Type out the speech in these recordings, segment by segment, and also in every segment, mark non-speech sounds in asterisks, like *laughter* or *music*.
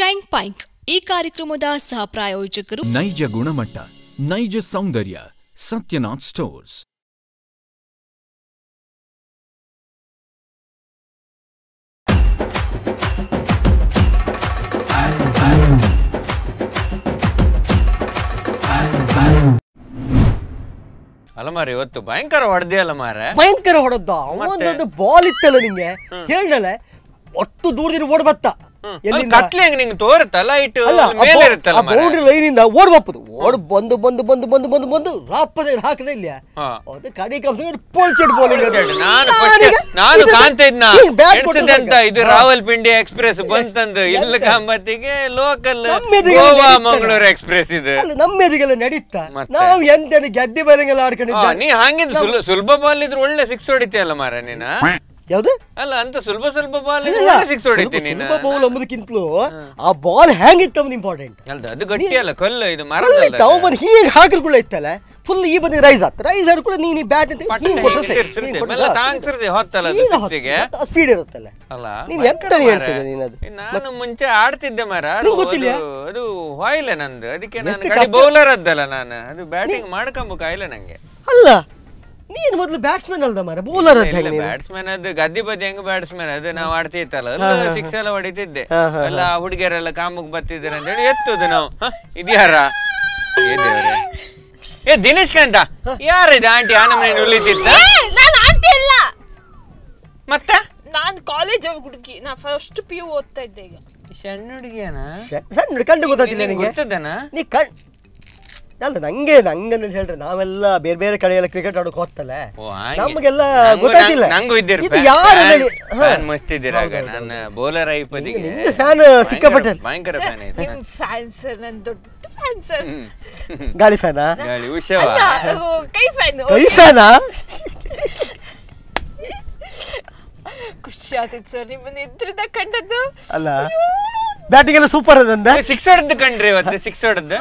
ಚೈಂಗ್ ಪೈಂಕ್ ಈ ಕಾರ್ಯಕ್ರಮದ ಸಹ ಪ್ರಾಯೋಜಕರು ನೈಜ ಗುಣಮಟ್ಟ ನೈಜ ಸೌಂದರ್ಯ ಸತ್ಯನಾಥ್ ಸ್ಟೋರ್ಸ್ ಅಲ್ಲ ಮಾರ ಇವತ್ತು ಭಯಂಕರ ಹೊಡೆದೇ ಅಲ್ಲ ಮಾರ ಭಯಂಕರ ಹೊಡೆದ ಅವನೊಂದು ಬಾಲ್ ಇತ್ತಲ್ಲ ನಿಂಗೆ ಹೇಳ್ದಲೆ ಒಟ್ಟು ದೂರದಿಂದ ಓಡ್ಬತ್ತ ಕತ್ಲೆ ಹೆಂಗ್ ನಿಂಗೆ ತೋರುತ್ತಲ್ಲ ಇಟ್ಟು ಮೇಲೆ ಇರುತ್ತಲ್ಲ ಬೌಂಡ್ರಿ ಲೈನ್ ಇಂದ ಓಡ್ ಬಪ್ಪದು ಓಡ್ ಬಂದು ಬಂದು ಬಂದು ಬಂದು ಬಂದು ಬಂದು ರಾಪದೆ ಹಾಕದೇ ಇಲ್ಲ ಅದು ಕಡಿ ಕಪ್ಸ ಪೋಲ್ಚೆಟ್ ಬೌಲಿಂಗ್ ನಾನು ನಾನು ಕಾಣ್ತಿದ್ನ ಅಂತ ಇದು ರಾವಲ್ಪಿಂಡಿ ಎಕ್ಸ್ಪ್ರೆಸ್ ಬಂತಂದು ಇಲ್ಲ ಕಾಂಬತ್ತಿಗೆ ಲೋಕಲ್ ಗೋವಾ ಮಂಗಳೂರು ಎಕ್ಸ್ಪ್ರೆಸ್ ಇದು ನಮ್ಮ ಎದುಗೆಲ್ಲ ನಡೀತಾ ನಾವು ಎಂತ ಗೆದ್ದೆ ಬರಂಗೆಲ್ಲ ಆಡ್ಕೊಂಡಿದ್ದ ನೀ ಹಂಗಿದ್ ಸುಲಭ ಬಾಲ್ ಇದ್ರೆ ಒಳ್ಳೆ ಸಿಕ್ಸ್ ಹೊಡಿತೀಯಲ್ಲ ಮಾರ ನೀನ ಯಾವ್ದು ಅಲ್ಲ ಅಂತ ಸ್ವಲ್ಪ ಸ್ವಲ್ಪ ಬಾಲ್ ಸಿಕ್ಸ್ ಹೊಡಿತೀನಿ ಬೌಲ್ ಅಂಬುದಕ್ಕಿಂತಲೂ ಆ ಬಾಲ್ ಹೆಂಗಿತ್ತು ಅಂಬುದು ಇಂಪಾರ್ಟೆಂಟ್ ಅಲ್ದ ಅದು ಗಟ್ಟಿ ಅಲ್ಲ ಕಲ್ಲು ಇದು ಮರ ತಾವು ಬಂದು ಹೀಗೆ ಹಾಕಿರ್ ಕೂಡ ಇತ್ತಲ್ಲ ಫುಲ್ ಈ ಬಂದ ರೈಸ್ ಆತ ರೈಸ್ ಆದ್ರೆ ಕೂಡ ನೀನು ಬ್ಯಾಟ್ ಅಂತ ಹೊತ್ತಲ್ಲ ಸ್ಪೀಡ್ ಇರುತ್ತಲ್ಲ ಅಲ್ಲ ನೀನು ಎಂತ ಹೇಳ್ತಿದ್ದೆ ಅದು ನಾನು ಮುಂಚೆ ಆಡ್ತಿದ್ದೆ ಮರ ಗೊತ್ತಿಲ್ಲ ಅದು ಹೊಯ್ಲೆ ನಂದು ಅದಕ್ಕೆ ನಾನು ಬೌಲರ್ ಅದ್ದಲ್ಲ ನಾನು ಅದು ಬ್ಯಾಟಿಂಗ್ ಮಾಡ್ಕೊಂಬ ಕಾಯಿಲ್ಲ ನಂಗೆ ಅಲ್ಲ ನೀನ್ ಮೊದಲು ಬ್ಯಾಟ್ಸ್ಮನ್ ಅಲ್ದ ಮಾರ ಬೌಲರ್ ಬ್ಯಾಟ್ಸ್ಮನ್ ಅದು ಗದ್ದಿ ಬದಿ ಹೆಂಗ್ ಬ್ಯಾಟ್ಸ್ಮನ್ ಅದು ನಾವು ಆಡ್ತಿತ್ತಲ್ಲ ಸಿಕ್ಸ್ ಎಲ್ಲ ಹೊಡಿತಿದ್ದೆ ಎಲ್ಲ ಹುಡುಗಿಯರೆಲ್ಲ ಕಾಮಕ್ ಬರ್ತಿದ್ದೀರ ಅಂತ ಹೇಳಿ ಎತ್ತುದು ನಾವು ಇದ್ಯಾರ ಏ ದಿನೇಶ್ ಕಂತ ಯಾರ ಇದು ಆಂಟಿ ಆನಮನೆ ನಮ್ಮನೆ ಉಳಿತಿತ್ತ ನಾನು ಆಂಟಿ ಅಲ್ಲ ಮತ್ತೆ ನಾನು ಕಾಲೇಜ್ ಹುಡುಗಿ ನಾ ಫಸ್ಟ್ ಪಿ ಯು ಓದ್ತಾ ಇದ್ದೆ ಈಗ ಸಣ್ಣ ಹುಡುಗಿಯನ ಸಣ್ಣ ಕಂಡು ಗೊತ್ತಾಗ್ತಿಲ್ಲ ನಿನಗೆ ಗೊತ್ತದನ ನೀ ಕಣ್ ಅಲ್ಲ ನಂಗೆ ನಂಗನ್ನು ಹೇಳ್ರೆ ನಾವೆಲ್ಲ ಬೇರೆ ಬೇರೆ ಕಡೆ ಕ್ರಿಕೆಟ್ ಆಡೋಕೆ ಹೋಗ್ತಲ್ಲ ಓ ನಮಗೆಲ್ಲ ಗೊತ್ತಾಗಿಲ್ಲ ನಂಗೂ ಇದ್ದೀರಿ ಯಾರು ಹೇಳಿ ಮಸ್ತಿದ್ದೀರ ನಾನು ಬೋಲರ್ ಐಪದಿಗೆ ನಿಮ್ಗೆ ಫ್ಯಾನ್ ಸಿಕ್ಕಾಪಟ್ಟೆ ಭಯಂಕರ ಫ್ಯಾನ್ ಇದೆ ನಿಮ್ಮ ಫ್ಯಾನ್ ಸರ್ ನನ್ನ ದೊಡ್ಡ ಫ್ಯಾನ್ ಸರ್ ಗಾಳಿ ಫ್ಯಾನಾ ಗಾಳಿ ಉಷಾ ಕೈ ಫ್ಯಾನ್ ಕೈ ಫ್ಯಾನಾ *laughs* ಖುಷಿ ಆತಿತ್ತು ಸರ್ ನಿಮ್ಮನ್ನ ಎದ್ರಿಂದ ಕಂಡದ್ದು ಅಲ್ಲ ಬ್ಯಾಟಿಂಗ್ ಎಲ್ಲ ಸೂಪರ್ ಅದಂದ ಸಿಕ್ಸ್ ಹೊಡೆದ್ ಕಂಡ್ರಿ ಇವತ್ತು ಸಿಕ್ಸ್ ಹೊಡೆದ್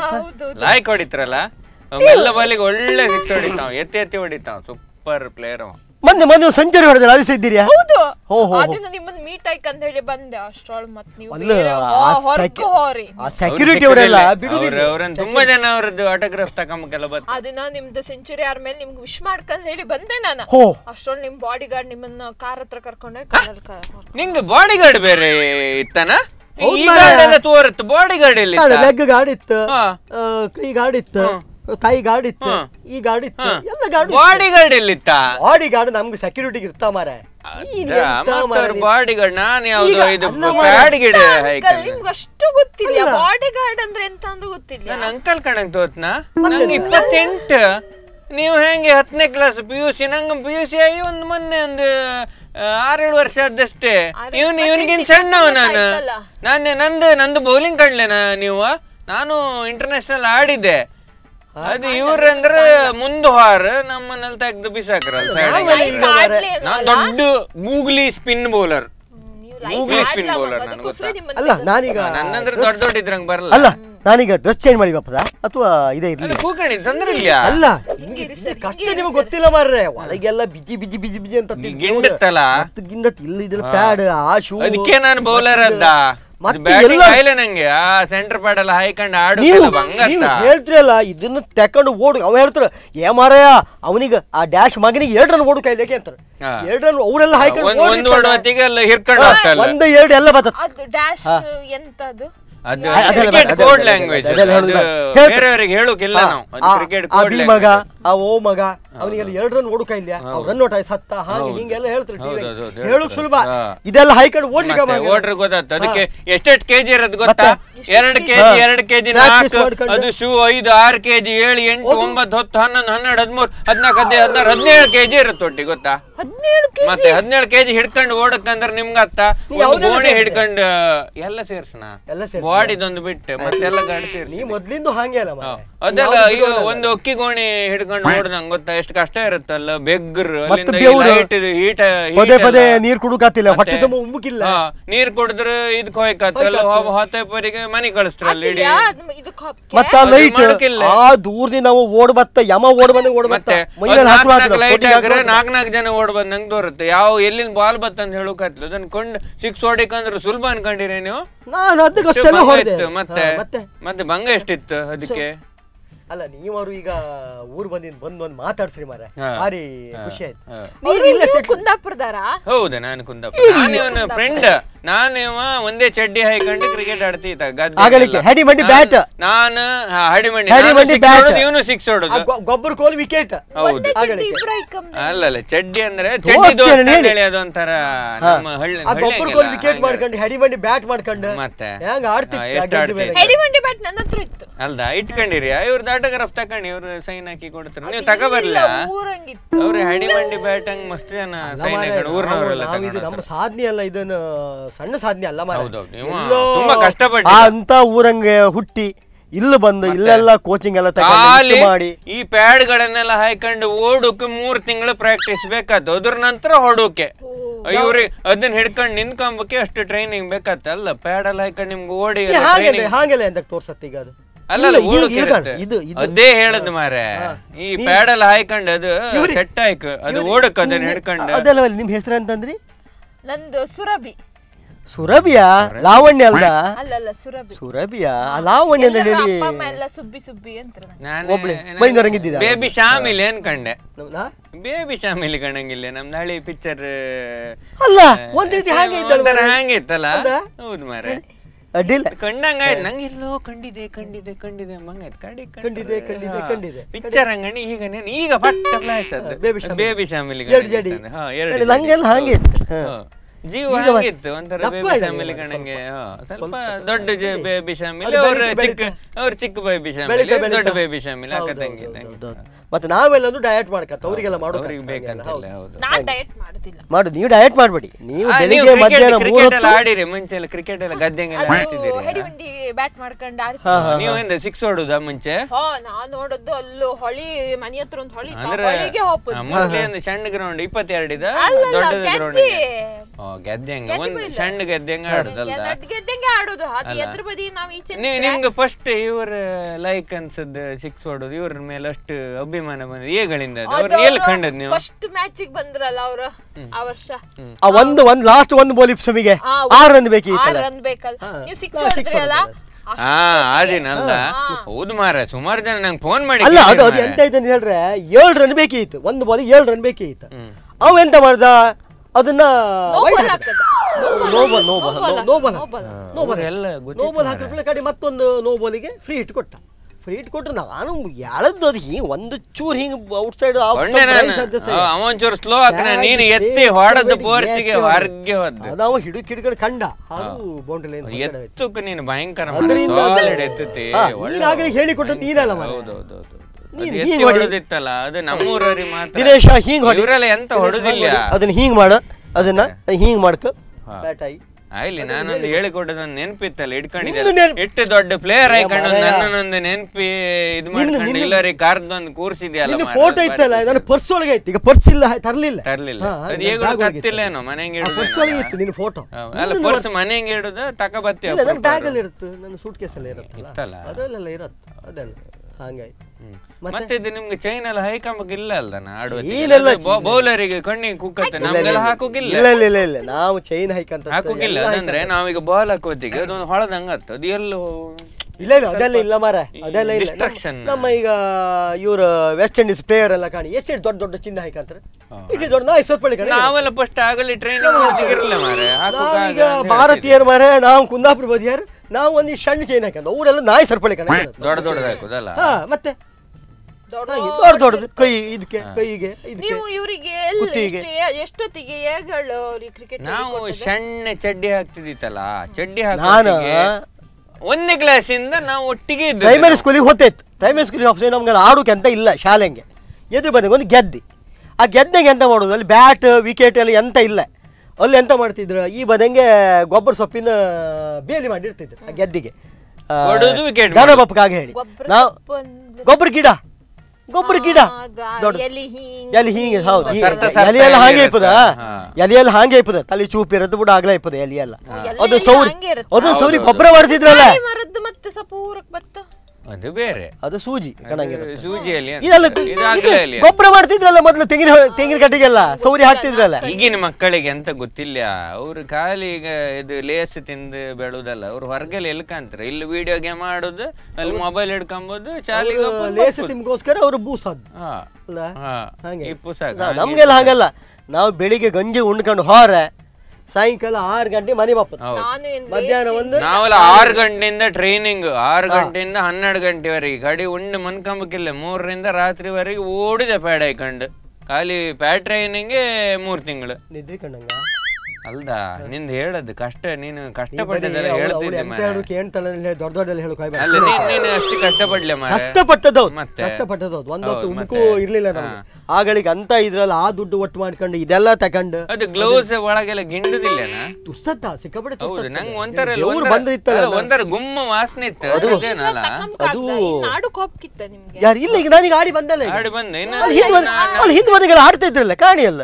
ಲಾಯ್ಕ್ ಹೊಡಿತ್ರಲ್ಲ ಎಲ್ಲ ಬಾಲಿಗೆ ಒಳ್ಳೆ ಸಿಕ್ಸ್ ಹೊಡಿತಾವ್ ಎತ್ತಿ ಎತ್ತಿ ಹೊಡಿತಾವ್ ಸೂಪರ್ ಪ್ಲೇಯರ್ ಅವ ಮೊನ್ನೆ ಮೊನ್ನೆ ಸಂಚಾರಿ ಹೊಡೆದಿಲ್ಲ ಅದು ಇದ್ದೀರಿ ಹೌದು ಅದನ್ನ ನಿಮ್ಮನ್ನ ಮೀಟ್ ಆಯ್ಕ ಅಂತ ಹೇಳಿ ಬಂದೆ ಅಷ್ಟ್ರೊಳಗೆ ಮತ್ತೆ ನೀವು ಹೊರಕ್ಕೆ ಆ ಸೆಕ್ಯೂರಿಟಿ ಅವರೆಲ್ಲ ಬಿಡುದಿಲ್ಲ ತುಂಬಾ ಜನ ಅವರದ್ದು ಆಟೋಗ್ರಾಫ್ ತಕೊಂಬಕ್ಕೆಲ್ಲ ಬಂತು ಅದನ್ನ ನಿಮ್ದು ಸೆಂಚುರಿ ಆರ್ ಮೇಲೆ ನಿಮ್ಗೆ ವಿಶ್ ಮಾಡ್ಕಂತ ಹೇಳಿ ಬಂದೆ ನಾನು ಅಷ್ಟ್ರೊಳಗೆ ನಿಮ್ಮ ಬಾಡಿ ಗಾರ್ಡ್ ನಿಮ್ಮನ್ನ ಕಾರ್ ಹತ್ರ ಕರ್ಕೊಂಡೆ ನಿಂಗೆ ಬಾಡಿ ಗಾರ್ಡ್ ಬೇರೆ ಇತ್ತನ ಈ ಗಾರ್ಡ್ ಎಲ್ಲ ತೋರಿತ್ತು ಬಾಡಿ ಗಾರ್ಡ್ ಇಲ್ಲಿ ಲೆಗ್ ಗಾರ್ಡ್ ಇತ್ತು ಕೈ ಗಾರ್ಡ್ ಇತ್ತು ತಾಯಿ ಗಾರ್ಡ್ ಇತ್ತು ಈ ಗಾರ್ಡ್ ಇತ್ತು ಎಲ್ಲ ಗಾರ್ಡ್ ಬಾಡಿ ಗಾರ್ಡ್ ಎಲ್ಲಿತ್ತ ಬಾಡಿ ಗಾರ್ಡ್ ನಮ್ಗೆ ಸೆಕ್ಯೂರಿಟಿ ಇರ್ತಾವ ಮಾರೆ ಬಾಡಿ ಗಾರ್ಡ್ ನಾನು ಯಾವ್ದು ಇದು ಬ್ಯಾಡ್ ಗಿಡ ನಿಮ್ಗೆ ಅಷ್ಟು ಗೊತ್ತಿಲ್ಲ ಬಾಡಿ ಗಾರ್ಡ್ ಅಂದ್ರೆ ಎಂತ ಅಂದು ಗೊತ್ತಿಲ್ಲ ನನ್ನ ಅಂಕಲ್ ಕಣಕ್ ತೋತ್ನ ನಂಗೆ ಇಪ್ಪತ್ತೆಂಟು ನೀವು ಹೆಂಗೆ ಹತ್ತನೇ ಕ್ಲಾಸ್ ಪಿ ಯು ಸಿ ನಂಗೆ ಪಿ ಯು ಸಿ ಆಗಿ ಒಂದು ಮೊನ್ನೆ ಒಂದು ಆರೇಳು ವರ್ಷ ಆದಷ್ಟೇ ಇವನು ಇವನಿಗಿನ್ ಸಣ್ಣವ ನಾನು ನಾನೇ ನಂದು ನಂದು ಬೌಲಿಂಗ್ ಕಣ್ಲೆನ ನೀವು ನಾನು ಇಂಟರ್ನ್ಯಾಷನಲ್ ಆಡಿದ್ದೆ ಅದು ಇವ್ರಂದ್ರ ಮುಂದ ಹಾರ ನಮ್ಮನಲ್ಲಿ ತೆಗ್ದು ಬಿಸಾಕ್ರ ಸೈಡ್ ನಾನ್ ದೊಡ್ಡ googly spin bowler googly spin bowler ಅಲ್ಲ ನಾನೀಗ ನನ್ನಂದ್ರೆ ದೊಡ್ಡ ದೊಡ್ಡ ಇದ್ರಂಗ ಬರಲ್ಲ ಅಲ್ಲ ನಾನೀಗ ಡ್ರೆಸ್ ಚೇಂಜ್ ಮಾಡಿ ಬಪ್ಪದ ಅಥವಾ ಇದೇ ಇರಲಿ ಕೂಕಣಿ ತೊಂದ್ರೆ ಇಲ್ಲ ಅಲ್ಲ ಕಷ್ಟ ನಿಮಗೆ ಗೊತ್ತಿಲ್ಲ ಮಾರ್ರೆ ಒಳಗೆಲ್ಲ ಬಿಜಿ ಬಿಜಿ ಬಿಜಿ ಬಿಜಿ ಅಂತ ಗಿಂಡತ್ತಲ್ಲ ಗಿಂಡತ್ ಇಲ್ಲ ಇದೆಲ್ಲ ಪ್ಯಾಡ್ ಆ ಶೂ ಅದಕ್ಕೆ ನಾನು ಬೌಲರ್ ಅದ್ದ ನಂಗೆ ಸೆಂಟರ್ ಹೇಳ್ತಿರಲ್ಲ ಇದನ್ನ ತಕೊಂಡು ಓಡು ಅವ ಹೇಳ್ತಾರ ಏ ಮಾರಯ್ಯ ಅವನಿಗೆ ಆ ಡ್ಯಾಶ್ ಮಗನಿಗೆ ಎರಡು ರನ್ ಓಡು ಎರಡು ರನ್ ಅವರೆಲ್ಲ ಹಾಯ್ಕೊಂಡು ಒಂದು ಎರಡು ಎಲ್ಲ ಬರ್ತದೆ ಡ್ಯಾಶ್ ಮಗ ಆ ಓ ಮಗ ಅವನಿಗೆಲ್ಲ ಎರಡು ರನ್ ಓಡುಕ ಇಲ್ಲ ರನ್ ಓಟ ಸತ್ತ ಹಾಗೆ ಹಿಂಗೆಲ್ಲ ಹೇಳ್ತಾರೆ ಟಿವಿ ಹೇಳೋಕ್ ಸುಲಭ ಇದೆಲ್ಲ ಹೈಕಂಡ್ ಓಡ್ಲಿಕ್ಕೆ ಓಡ್ರಿ ಗೊತ್ತಾಯ್ತು ಅದಕ್ಕೆ ಎಷ್ಟೆಷ್ಟು ಕೆಜಿ ಇರೋದು ಗೊತ್ತಾ ಎರಡು ಕೆಜಿ ಎರಡು ಕೆಜಿ ನಾಲ್ಕು ಅದು ಶೂ ಐದು ಆರು ಕೆಜಿ ಏಳು ಎಂಟು ಒಂಬತ್ತು ಹತ್ತು ಹನ್ನೊಂದು ಹನ್ನೆರಡು ಹದಿಮೂರು ಹದಿನಾಲ್ಕು ಹದಿನೈದು ಹದಿನಾರು ಹದಿನೇಳು ಕೆಜಿ ಇರುತ್ತೆ ಒಟ್ಟಿ ಗೊತ್ತಾ ಮತ್ತೆ ಹದಿನೇಳು ಕೆಜಿ ಹಿಡ್ಕೊಂಡು ಓಡಕ್ಕಂದ್ರೆ ನಿಮ್ಗೆ ಅತ್ತ ಗೋಣಿ ಹಿಡ್ಕೊಂಡು ಎಲ್ಲ ಸೇರ್ಸನ ಬಾಡಿದೊಂದು ಬಿಟ್ಟು ಮತ್ತೆಲ್ಲ ಗಾಡಿ ಸೇರಿಸಿ ಮೊದ್ಲಿಂದು ಹಾಗೆ ಅಲ್ಲ ಅದೆಲ್ಲ ಒಂದು ಅಕ್ಕಿ ಗೋಣಿ ಹಿಡ್ಕೊಂಡು ನೋಡಿದಂಗೆ ಗೊತ್ತಾ ಎಷ್ಟು ಕಷ್ಟ ಇರುತ್ತಲ್ಲ ಬೆಗ್ರ ಪದೇ ಪದೇ ನೀರ್ ಕುಡುಕಾತಿಲ್ಲ ಹೊಟ್ಟೆ ತುಂಬಾ ಉಮ್ಮುಕಿಲ್ಲ ನೀರ್ ಕುಡಿದ್ರೆ ಇದ್ ಕೊಯ್ಕತ್ತಲ್ಲ ಹೊತ್ತೆ ಪರಿಗೆ ಮನೆ ಕಳಿಸ್ತಾರಲ್ಲ ಮತ್ತ ಲೈಟ್ ಆ ದೂರದಿಂದ ನಾವು ಓಡ್ ಬತ್ತ ಯಮ ಓಡ್ ಬಂದ ಓಡ್ ಬತ್ತೆ ಲೈಟ್ ನಾಕ್ ನಾಲ್ಕು ಜನ ಓಡ್ ಬಂದಂಗ್ ದೋರುತ್ತೆ ಯಾವ ಎಲ್ಲಿಂದ ಬಾಲ್ ಬತ್ತ ಅಂತ ಹೇಳೋಕಾಗ್ತದೆ ಅದನ್ನ ಕೊಂಡ್ ಸಿಕ್ಸ್ ಓಡಿಕಂದ್ರ ಸುಲಭ ಅನ್ಕೊಂಡಿರಿ ನೀವು ಮತ್ತೆ ಮತ್ತೆ ಭಂಗ ಎಷ್ಟಿತ್ತು ಅದಕ್ಕೆ ಅಲ್ಲ ನೀವರು ಈಗ ಊರ್ ಬಂದಿದ್ ಬಂದ್ ಬಂದ್ ಮಾತಾಡ್ಸ್ರಿ ಮಾರ ಭಾರಿ ಖುಷಿ ಆಯ್ತು ಕುಂದಾಪುರದಾರ ಹೌದಾ ನಾನು ಕುಂದಾಪುರ ಫ್ರೆಂಡ್ ನಾನೇವ ಒಂದೇ ಚಡ್ಡಿ ಹಾಕೊಂಡು ಕ್ರಿಕೆಟ್ ಆಡ್ತಿದ್ದ ಗದ್ದೆ ಬ್ಯಾಟ್ ನಾನು ಹಡಿ ಮಂಡಿ ಬ್ಯಾಟ್ ಇವನು ಸಿಕ್ಸ್ ಹೊಡೋದು ಗೊಬ್ಬರ ಕೋಲ್ ವಿಕೆಟ್ ಹೌದು ಅಲ್ಲ ಅಲ್ಲ ಚಡ್ಡಿ ಅಂದ್ರೆ ಚಡ್ಡಿ ಅಂತ ಅದೊಂಥರ ನಮ್ಮ ಹಳ್ಳಿ ಗೊಬ್ಬರ ಕೋಲ್ ವಿಕೆಟ್ ಮಾಡ್ಕೊಂಡು ಹಡಿ ಬ್ಯಾಟ್ ಮಾಡ್ಕೊಂಡು ಮತ್ತೆ ಹೆಂಗ್ ಆಡ್ತಿದ್ದೆ ಹಡಿ ಬ್ಯಾಟ್ ನನ್ನ ಹತ್ರ ಇತ್ತು ಅಲ್ದಾ ಇಟ್ಕೊಂಡಿರಿ ಇವ್ರ ಆಟೋಗ್ರಾಫ್ ತಕೊಂಡು ಇವ್ರು ಸೈನ್ ಹಾಕಿ ಕೊಡ್ತಾರೆ ನೀವು ತಗೋಬರ್ಲಿಲ್ಲ ಅವ್ರ ಹಡಿ ಮಂಡಿ ಬ್ಯಾಟ್ ಹಂಗ್ ಮಸ್ತ್ ಜನ ಸೈನ್ ಹಾಕೊಂಡು ಊರ್ನವರೆಲ್ಲ ನಮ್ಮ ಸಾಧನೆ ಅಲ್ಲ ಇದನ್ನ ಸಣ್ಣ ಸಾಧನೆ ಅಲ್ಲ ತುಂಬಾ ಕಷ್ಟಪಟ್ಟು ಅಂತ ಊರಂಗೆ ಹುಟ್ಟಿ ಇಲ್ಲ ಬಂದು ಇಲ್ಲೆಲ್ಲ ಕೋಚಿಂಗ್ ಎಲ್ಲ ಮಾಡಿ ಈ ಪ್ಯಾಡ್ ಗಳನ್ನೆಲ್ಲ ಹಾಕೊಂಡು ಓಡೋಕೆ ಮೂರ್ ತಿಂಗಳು ಪ್ರಾಕ್ಟೀಸ್ ಬೇಕಾದ ಅದ್ರ ನಂತರ ಹೊಡೋಕೆ ಇವ್ರಿಗೆ ಅದನ್ನ ಹಿಡ್ಕೊಂಡು ನಿಂತ್ಕೊಂಬಕ್ಕೆ ಅಷ್ಟು ಟ್ರೈನಿಂಗ್ ಅಲ್ಲ ಪ್ಯಾಡ್ ಎಲ್ಲ ಹಾಕೊಂಡು ನಿಮ್ಗೆ ಓಡಿ ಹಾಗೆಲ್ಲ ಎಂತ ತೋರ್ಸತ್ತೆ ಈಗ ಅದು ಇದು ಅದೇ ಹೇಳದ್ ಮಾರೆ ಈ ಪ್ಯಾಡ್ ಎಲ್ಲ ಹಾಕೊಂಡು ಅದು ಸೆಟ್ ಆಯ್ಕು ಅದು ಓಡಕ್ ಅದನ್ನ ಹಿಡ್ಕೊಂಡು ಅದೆಲ್ಲ ನಿಮ್ ಹೆಸರು ಅಂತಂದ್ರಿ ನಂದು ಸುರಭಿ ಸುರಭಿಯಾ ಲಾವಣ್ಯ ಅಲ್ದ ಅಲ್ಲಲ್ಲ ಲಾವಣ್ಯ ಅಂತ ಹೇಳಿ ಅಮ್ಮ ಎಲ್ಲ ಸುಬ್ಬಿ ಸುಬ್ಬಿ ಅಂತ ನಾನು ಒಬ್ಳೆ ಬೈನರಂಗಿದ್ದ ಬೇಬಿ ಶಾಮಿಲ್ ಅನ್ಕಂಡೆ ಬೇಬಿ ಶಾಮಿಲ್ ಕಣಂಗಿಲ್ಲ ನಮ್ದು ಹಳಿ ಪಿಕ್ಚರ್ ಅಲ್ಲ ಒಂದ್ ರೀತಿ ಹಾಗೆ ಹಾಗೆ ಇತ್ತಲ್ಲ ಹೌದು ಮಾರೆ ಅಡ್ಡಿಲ್ಲ ಕಂಡಂಗ ನಂಗೆ ಎಲ್ಲೋ ಕಂಡಿದೆ ಕಂಡಿದೆ ಕಂಡಿದೆ ಮಂಗಾಯ್ತು ಕಡಿ ಕಂಡಿದೆ ಕಂಡಿದೆ ಕಂಡಿದೆ ಪಿಕ್ಚರ್ ಅಂಗಣಿ ಈಗ ನಾನು ಈಗ ಪಟ್ಟ ಫ್ಲಾಶ್ ಅದು ಬೇಬಿ ಬೇಬಿ ಶಾಮಿಲ್ ಹಾ ಎರಡು ನಂಗೆಲ್ಲ ಹಾಗೆ ಇತ್ತು ಜೀವ ಹಾಗಿತ್ತು ಒಂಥರ ಬೇಬಿ ಶಾಮಿಲಿ ಕಣಂಗೆ ಸ್ವಲ್ಪ ದೊಡ್ಡ ಬೇಬಿ ಶಾಮಿಲಿ ಅವ್ರ ಚಿಕ್ಕ ಅವ್ರ ಚಿಕ್ಕ ಬೇಬಿ ಶಾಮಿಲಿ ದೊಡ್ಡ ಬೇಬಿ ಶಾಮಿಲಿ ಅಕ್ಕ ತಂಗಿ ಮತ್ತೆ ನಾವೆಲ್ಲರೂ ಡಯಟ್ ಮಾಡ್ಕತ್ತ ಅವರಿಗೆಲ್ಲ ಮಾಡೋದು ಮಾಡು ನೀವು ಡಯಟ್ ಮಾಡ್ಬೇಡಿ ನೀವು ಬೆಳಿಗ್ಗೆ ಮಧ್ಯಾಹ್ನ ಮೂರು ಆಡಿರಿ ಮುಂಚೆ ಎಲ್ಲ ಕ್ರಿಕೆಟ್ ಎಲ್ಲ ಗದ್ದೆಂಗೆ ಹೆಡಿಗುಂಡಿ ಬ್ಯಾಟ್ ಮಾಡ್ಕೊಂಡು ಆಡ್ತೀವಿ ನೀವು ಎಂದ ಸಿಕ್ಸ್ ಓಡುದಾ ಮುಂಚೆ ಹಾ ನಾನು ನೋಡದ್ದು ಅಲ್ಲೂ ಹೊಳಿ ಮನೆ ಹತ್ರ ಒಂದು ಹೊಳಿ ಹೊಳಿಗೆ ಹೋಗ್ಬೋದು ಮೊದಲೇ ಒಂದು ಸಣ್ಣ ಗ್ರೌಂಡ್ ಇಪ್ಪತ್ತೆರಡು ಇದೆ ದೊಡ್ಡದ ಗ್ರೌಂಡ್ ಓ ಗದ್ದೆಂಗ ಒಂದು ಸಣ್ಣ ಗದ್ದೆಂಗ ಆಡುದಲ್ಲ ಗದ್ದೆಂಗ ಆಡುದು ಅದು ಎದ್ರ ಬದಿ ನಾವು ಈಚೆ ನಿಮ್ಗೆ ಫಸ್ಟ್ ಇವ್ರ ಲೈಕ್ ಅನ್ಸದ್ ಸಿಕ್ಸ್ ಓಡೋದು ಇವ್ರ ಮೇಲೆ ಅಷ್ಟು ಅಭಿಮಾನ ಬಂದ್ರೆ ಏಗಳಿಂದ ಎಲ್ಲಿ ಕಂಡದ್ ನೀವು ಫಸ್ಟ್ ಮ್ಯಾಚಿಗೆ ಬಂದ್ರಲ್ಲ ಅವರು ಆ ವರ್ಷ ಆ ಒಂದು ಒಂದು ಲಾಸ್ಟ್ ಒಂದು ಬೌಲ್ ಸಮಿಗೆ ಆರು ರನ್ ಬೇಕು ಆರು ರನ್ ಬೇಕಲ್ಲ ನೀವು ಸಿಕ್ಸ್ ಹೊಡೆದ್ರಲ್ಲ ಹಾ ಆಡಿನ ಅಲ್ಲ ಹೌದು ಮಾರ ಸುಮಾರು ಜನ ನಂಗೆ ಫೋನ್ ಮಾಡಿ ಅಲ್ಲ ಅದು ಅದು ಎಂತ ಇದನ್ನ ಹೇಳ್ರೆ ಏಳು ರನ್ ಬೇಕಿತ್ತು ಒಂದು ಬಾಲ್ ಏಳು ರನ್ ಬೇಕಿತ್ತು ಅವ ಎಂತ ಮಾಡ್ದ ಅದನ್ನ no ball no ball no ball no ball no ball ಎಲ್ಲ ನೋಬಲ್ ಹಾಕಿದ ಕಡೆ ಮತ್ತೊಂದು ನೋಬಲಿಗೆ ಫ್ರೀ ಹಿಟ್ ಕೊಟ್ಟ ಫ್ರೀ ಇಟ್ ಕೊಟ್ರು ನಾನು ಎಳದ್ದು ಅದು ಹಿಂಗೆ ಒಂದು ಚೂರು ಹಿಂಗೆ ಔಟ್ ಸೈಡ್ ಒಂಚೂರು ಸ್ಲೋ ಹಾಕನ ನೀನು ಎತ್ತಿ ಹೊಡೆದ ಪೋರ್ಸಿಗೆ ಹೊರಗೆ ಹೋದ ಅದಾವ ಹಿಡುಕ್ ಹಿಡ್ಕೊಂಡು ಕಂಡ ಅದು ಬೌಂಡ್ರಿ ಎತ್ತಕ್ಕೆ ನೀನು ಭಯಂಕರ ಎತ್ತುತ್ತಿ ಹೇಳಿ ಹೇಳಿಕೊಟ್ಟದ್ದು ನೀನಲ್ಲ ಹೌದೌದು ಹೊಡೆದಿತ್ತಲ್ಲ ಅದು ನಮ್ಮೂರವ್ರಿಗೆ ಮಾತ್ರ ದಿನೇಶ ಹಿಂಗ್ ಹೊಡೆದಿರಲ್ಲ ಎಂತ ಹೊಡೆದಿಲ್ಲ ಅದನ್ನ ಹಿಂಗ್ ಮಾಡ ಅದನ್ನ ಹಿಂಗ್ ಮಾಡ್ಕ ಬ್ಯಾಟ್ ಆಗಿ ಆಯ್ಲಿ ನಾನೊಂದು ಹೇಳಿಕೊಡೋದು ನೆನಪಿತ್ತಲ್ಲ ಇಟ್ಕೊಂಡಿದ್ದೆ ಎಷ್ಟು ದೊಡ್ಡ ಪ್ಲೇಯರ್ ಆಯ್ಕೊಂಡು ನನ್ನೊಂದು ನೆನಪಿ ಇದು ಮಾಡ್ಕೊಂಡು ಇಲ್ಲರಿ ಕಾರ್ದೊಂದು ಕೂರ್ಸಿದ್ಯಲ್ಲ ಫೋಟೋ ಇತ್ತಲ್ಲ ನನ್ನ ಪರ್ಸ್ ಒಳಗೆ ಐತಿ ಈಗ ಪರ್ಸ್ ಇಲ್ಲ ತರ್ಲಿಲ್ಲ ತರ್ಲಿಲ್ಲ ಹೇಗೋ ತತ್ತಿಲ್ಲೇನೋ ಮನೆಗೆ ಇಡೋದು ಪರ್ಸ್ ಒಳಗೆ ಇತ್ತು ನಿನ್ನ ಫೋಟೋ ಅಲ್ಲ ಪರ್ಸ್ ಮನೆಗೆ ಇಡೋದು ತಕ ಬತ್ತಿ ನನ್ನ ಬ್ಯಾಗ್ ಅಲ್ಲಿ ಇರುತ್ತೆ ನನ್ನ ಸೂಟ್ ಕೇಸ್ ಅಲ್ಲಿ ಇರುತ್ತಲ್ಲ ಇತ್ತಲ್ಲ ಅದರಲ್ಲೆಲ್ಲ ಇರುತ್ತೆ ಅದೆಲ್ಲ ಹಾಗಾಗಿ ಮತ್ತೆ ಇದು ನಿಮ್ಗೆ ಚೈನ್ ಎಲ್ಲ ಹೈಕಂಬಕ್ ಇಲ್ಲ ಅಲ್ದನ ಆಡುವ ಬೌಲರಿಗೆ ಕಣ್ಣಿಗೆ ಕುಕ್ಕತ್ತೆ ನಮ್ಗೆಲ್ಲ ಹಾಕೋಗಿಲ್ಲ ಇಲ್ಲ ಇಲ್ಲ ಇಲ್ಲ ಇಲ್ಲ ನಾವು ಚೈನ್ ಹೈಕಂತ ಹಾಕೋಗಿಲ್ಲ ಅಂದ್ರೆ ನಾವೀಗ ಬಾಲ್ ಹಾಕೋತಿಗೆ ಅದೊಂದು ಹೊಳದಂಗ ಅದು ಎಲ್ಲೂ ಇಲ್ಲ ಇಲ್ಲ ಅದೆಲ್ಲ ಇಲ್ಲ ಮಾರ ಅದೆಲ್ಲ ಇಲ್ಲ ನಮ್ಮ ಈಗ ಇವರು ವೆಸ್ಟ್ ಇಂಡೀಸ್ ಪ್ಲೇಯರ್ ಎಲ್ಲ ಕಾಣಿ ಎಷ್ಟು ದೊಡ್ಡ ದೊಡ್ಡ ಚಿನ್ನ ಹಾಕಂತಾರೆ ಇಷ್ಟು ದೊಡ್ಡ ನಾ ಸ್ವಲ್ಪ ನಾವೆಲ್ಲ ಫಸ್ಟ್ ಆಗಲಿ ಮಾರೇ ಈಗ ಭಾರತೀಯರು ಮಾರೇ ನಾವು ಕುಂದಾಪುರ ಬದಿಯಾರು ನಾವು ಒಂದು ಸಣ್ಣ ಚೈನ್ ಹಾಕೊಂಡು ಅವರೆಲ್ಲ ನಾಯಿ ಸರ್ಪಳಿ ಕಣ ದೊಡ್ಡ ದೊಡ್ಡದಾಗೋದಲ್ಲ ಹಾ ಮತ್ತೆ ದೊಡ್ಡ ದೊಡ್ಡದು ಕೈ ಇದಕ್ಕೆ ಕೈಗೆ ನೀವು ಇವರಿಗೆ ಎಷ್ಟೊತ್ತಿಗೆ ಕ್ರಿಕೆಟ್ ನಾವು ಸಣ್ಣ ಚಡ್ಡಿ ಹಾಕ್ತಿದ್ದಿತ್ತಲ್ಲ ಚಡ್ಡಿ ಒಂದೇ ಒಂದನೇ ಇಂದ ನಾವು ಒಟ್ಟಿಗೆ ಪ್ರೈಮರಿ ಸ್ಕೂಲಿಗೆ ಹೋಗ್ತಾಯಿತ್ತು ಪ್ರೈಮರಿ ಸ್ಕೂಲಿಗೆ ಹೋಗ್ತೀವಿ ನಮ್ಗೆ ಆಡೋಕೆ ಅಂತ ಇಲ್ಲ ಶಾಲೆಗೆ ಎದುರು ಬಂದಾಗ ಒಂದು ಗೆದ್ದಿ ಆ ಗೆದ್ದೆಗೆ ಎಂತ ಮಾಡೋದು ಅಲ್ಲಿ ಬ್ಯಾಟ್ ವಿಕೆಟ್ ಎಲ್ಲ ಎಂತ ಇಲ್ಲ ಅಲ್ಲಿ ಎಂತ ಮಾಡ್ತಿದ್ರು ಈ ಬದಂಗೆ ಗೊಬ್ಬರ ಸೊಪ್ಪಿನ ಬೇಲಿ ಮಾಡಿರ್ತಿದ್ರು ಆ ಗೆದ್ದಿಗೆ ಹೇಳಿ ನಾವು ಗೊಬ್ಬರ ಗಿಡ ಗೊಬ್ಬರ ಗಿಡ ಎಲ್ಲಿ ಹೀಗೆ ಹೌದು ಎಲೆ ಎಲ್ಲ ಹಾಗೆ ಇಪ್ಪದ ಎಲೆ ಹಾಗೆ ಇಪ್ಪದ ತಲೆ ಚೂಪ್ ಇರದ್ ಬಿಡ ಆಗ್ಲೇ ಇಪ್ಪದ ಎಲೆ ಅದು ಸೌರಿ ಅದು ಸೌರಿ ಗೊಬ್ಬರ ಮಾಡ್ತಿದ್ರಲ್ಲ ಅದು ಬೇರೆ ಅದು ಸೂಜಿ ಸೂಜಿಯಲ್ಲಿ ಗೊಬ್ಬರ ಮಾಡ್ತಿದ್ರಲ್ಲ ಮೊದಲು ತೆಂಗಿನ ತೆಂಗಿನ ಕಟ್ಟಿಗೆಲ್ಲ ಸೌರಿ ಹಾಕ್ತಿದ್ರಲ್ಲ ಈಗಿನ ಮಕ್ಕಳಿಗೆ ಎಂತ ಗೊತ್ತಿಲ್ಲ ಅವ್ರು ಖಾಲಿ ಈಗ ಇದು ಲೇಸ್ ತಿಂದು ಬೆಳುದಲ್ಲ ಅವ್ರು ಹೊರಗೆಲ್ಲ ಎಲ್ಲಿ ಕಾಣ್ತಾರೆ ಇಲ್ಲಿ ವಿಡಿಯೋ ಗೇಮ್ ಆಡೋದು ಅಲ್ಲಿ ಮೊಬೈಲ್ ಹಿಡ್ಕೊಂಬೋದು ಚಾಲಿಗೆ ಲೇಸ್ ತಿಮ್ಗೋಸ್ಕರ ಅವರು ಸಾಕು ನಮ್ಗೆಲ್ಲ ಹಾಗಲ್ಲ ನಾವು ಬೆಳಿಗ್ಗೆ ಗಂಜಿ ಉಂಡ್ಕೊಂಡು ಹೊರ ಸಾಯಂಕಾಲ ಆರು ಗಂಟೆ ಮನೆ ಬರ್ತದೆ ಮಧ್ಯಾಹ್ನ ಒಂದು ನಾವೆಲ್ಲ ಆರು ಗಂಟೆಯಿಂದ ಟ್ರೈನಿಂಗ್ ಆರು ಗಂಟೆಯಿಂದ ಹನ್ನೆರಡು ಗಂಟೆವರೆಗೆ ಗಾಡಿ ಉಂಡು ಮನ್ಕಂಬಕ್ಕಿಲ್ಲ ಮೂರರಿಂದ ರಾತ್ರಿವರೆಗೆ ಓಡಿದೆ ಪ್ಯಾಡ್ ಹಾಕೊಂಡು ಖಾಲಿ ಪ್ಯಾಡ್ ಟ್ರೈನಿಂಗ್ ಮೂರು ತಿಂಗಳು ನಿದ್ರಿ ಕಂಡಂಗ ಅಲ್ದಾ ನಿಂದ ಹೇಳದ್ ಕಷ್ಟ ನೀನು ಕಷ್ಟಪಟ್ಟಿದ್ದೆಲ್ಲ ಹೇಳ್ತಿದ್ದೆ ಮಾರೆ ಕೇಳ್ತಾಳೆ ದೊಡ್ಡ ದೊಡ್ಡಲ್ಲಿ ಹೇಳು ಕಾಯ್ಬೇಕು ಅಲ್ಲ ನೀನ್ ನೀನು ಅಷ್ಟು ಕಷ್ಟಪಡ್ಲೆ ಮಾರೆ ಮತ್ತೆ ಕಷ್ಟಪಟ್ಟದೌದು ಒಂದೊತ್ತು ಹೊತ್ತು ಉಮ್ಕು ಇರ್ಲಿಲ್ಲ ನಮ್ಗೆ ಆಗಳಿಗೆ ಅಂತ ಇದ್ರಲ್ಲ ಆ ದುಡ್ಡು ಒಟ್ಟು ಮಾಡ್ಕೊಂಡು ಇದೆಲ್ಲ ತಕೊಂಡು ಅದು ಗ್ಲೌಸ್ ಒಳಗೆಲ್ಲ ಗಿಂಡದಿಲ್ಲೇನ ತುಸ್ತತ್ತ ಸಿಕ್ಕಾಪಟ್ಟೆ ಹೌದು ನಂಗೆ ಒಂಥರ ಇವ್ರು ಬಂದಿತ್ತಲ್ಲ ಒಂಥರ ಗುಮ್ಮ ವಾಸನೆ ಇತ್ತು ಅದು ಏನಲ್ಲ ಅದು ನಾಡು ಕೋಪಕ್ಕಿತ್ತ ನಿಮ್ಗೆ ಯಾರು ಇಲ್ಲ ಈಗ ನಾನೀಗ ಆಡಿ ಬಂದಲ್ಲ ಆಡಿ ಬಂದೆ ಹಿಂದ್ ಮನೆಗೆಲ್ಲ ಆಡ್ತಾ ಇದ್ರಲ್ಲ ಕಾಣಿ ಅಲ್ಲ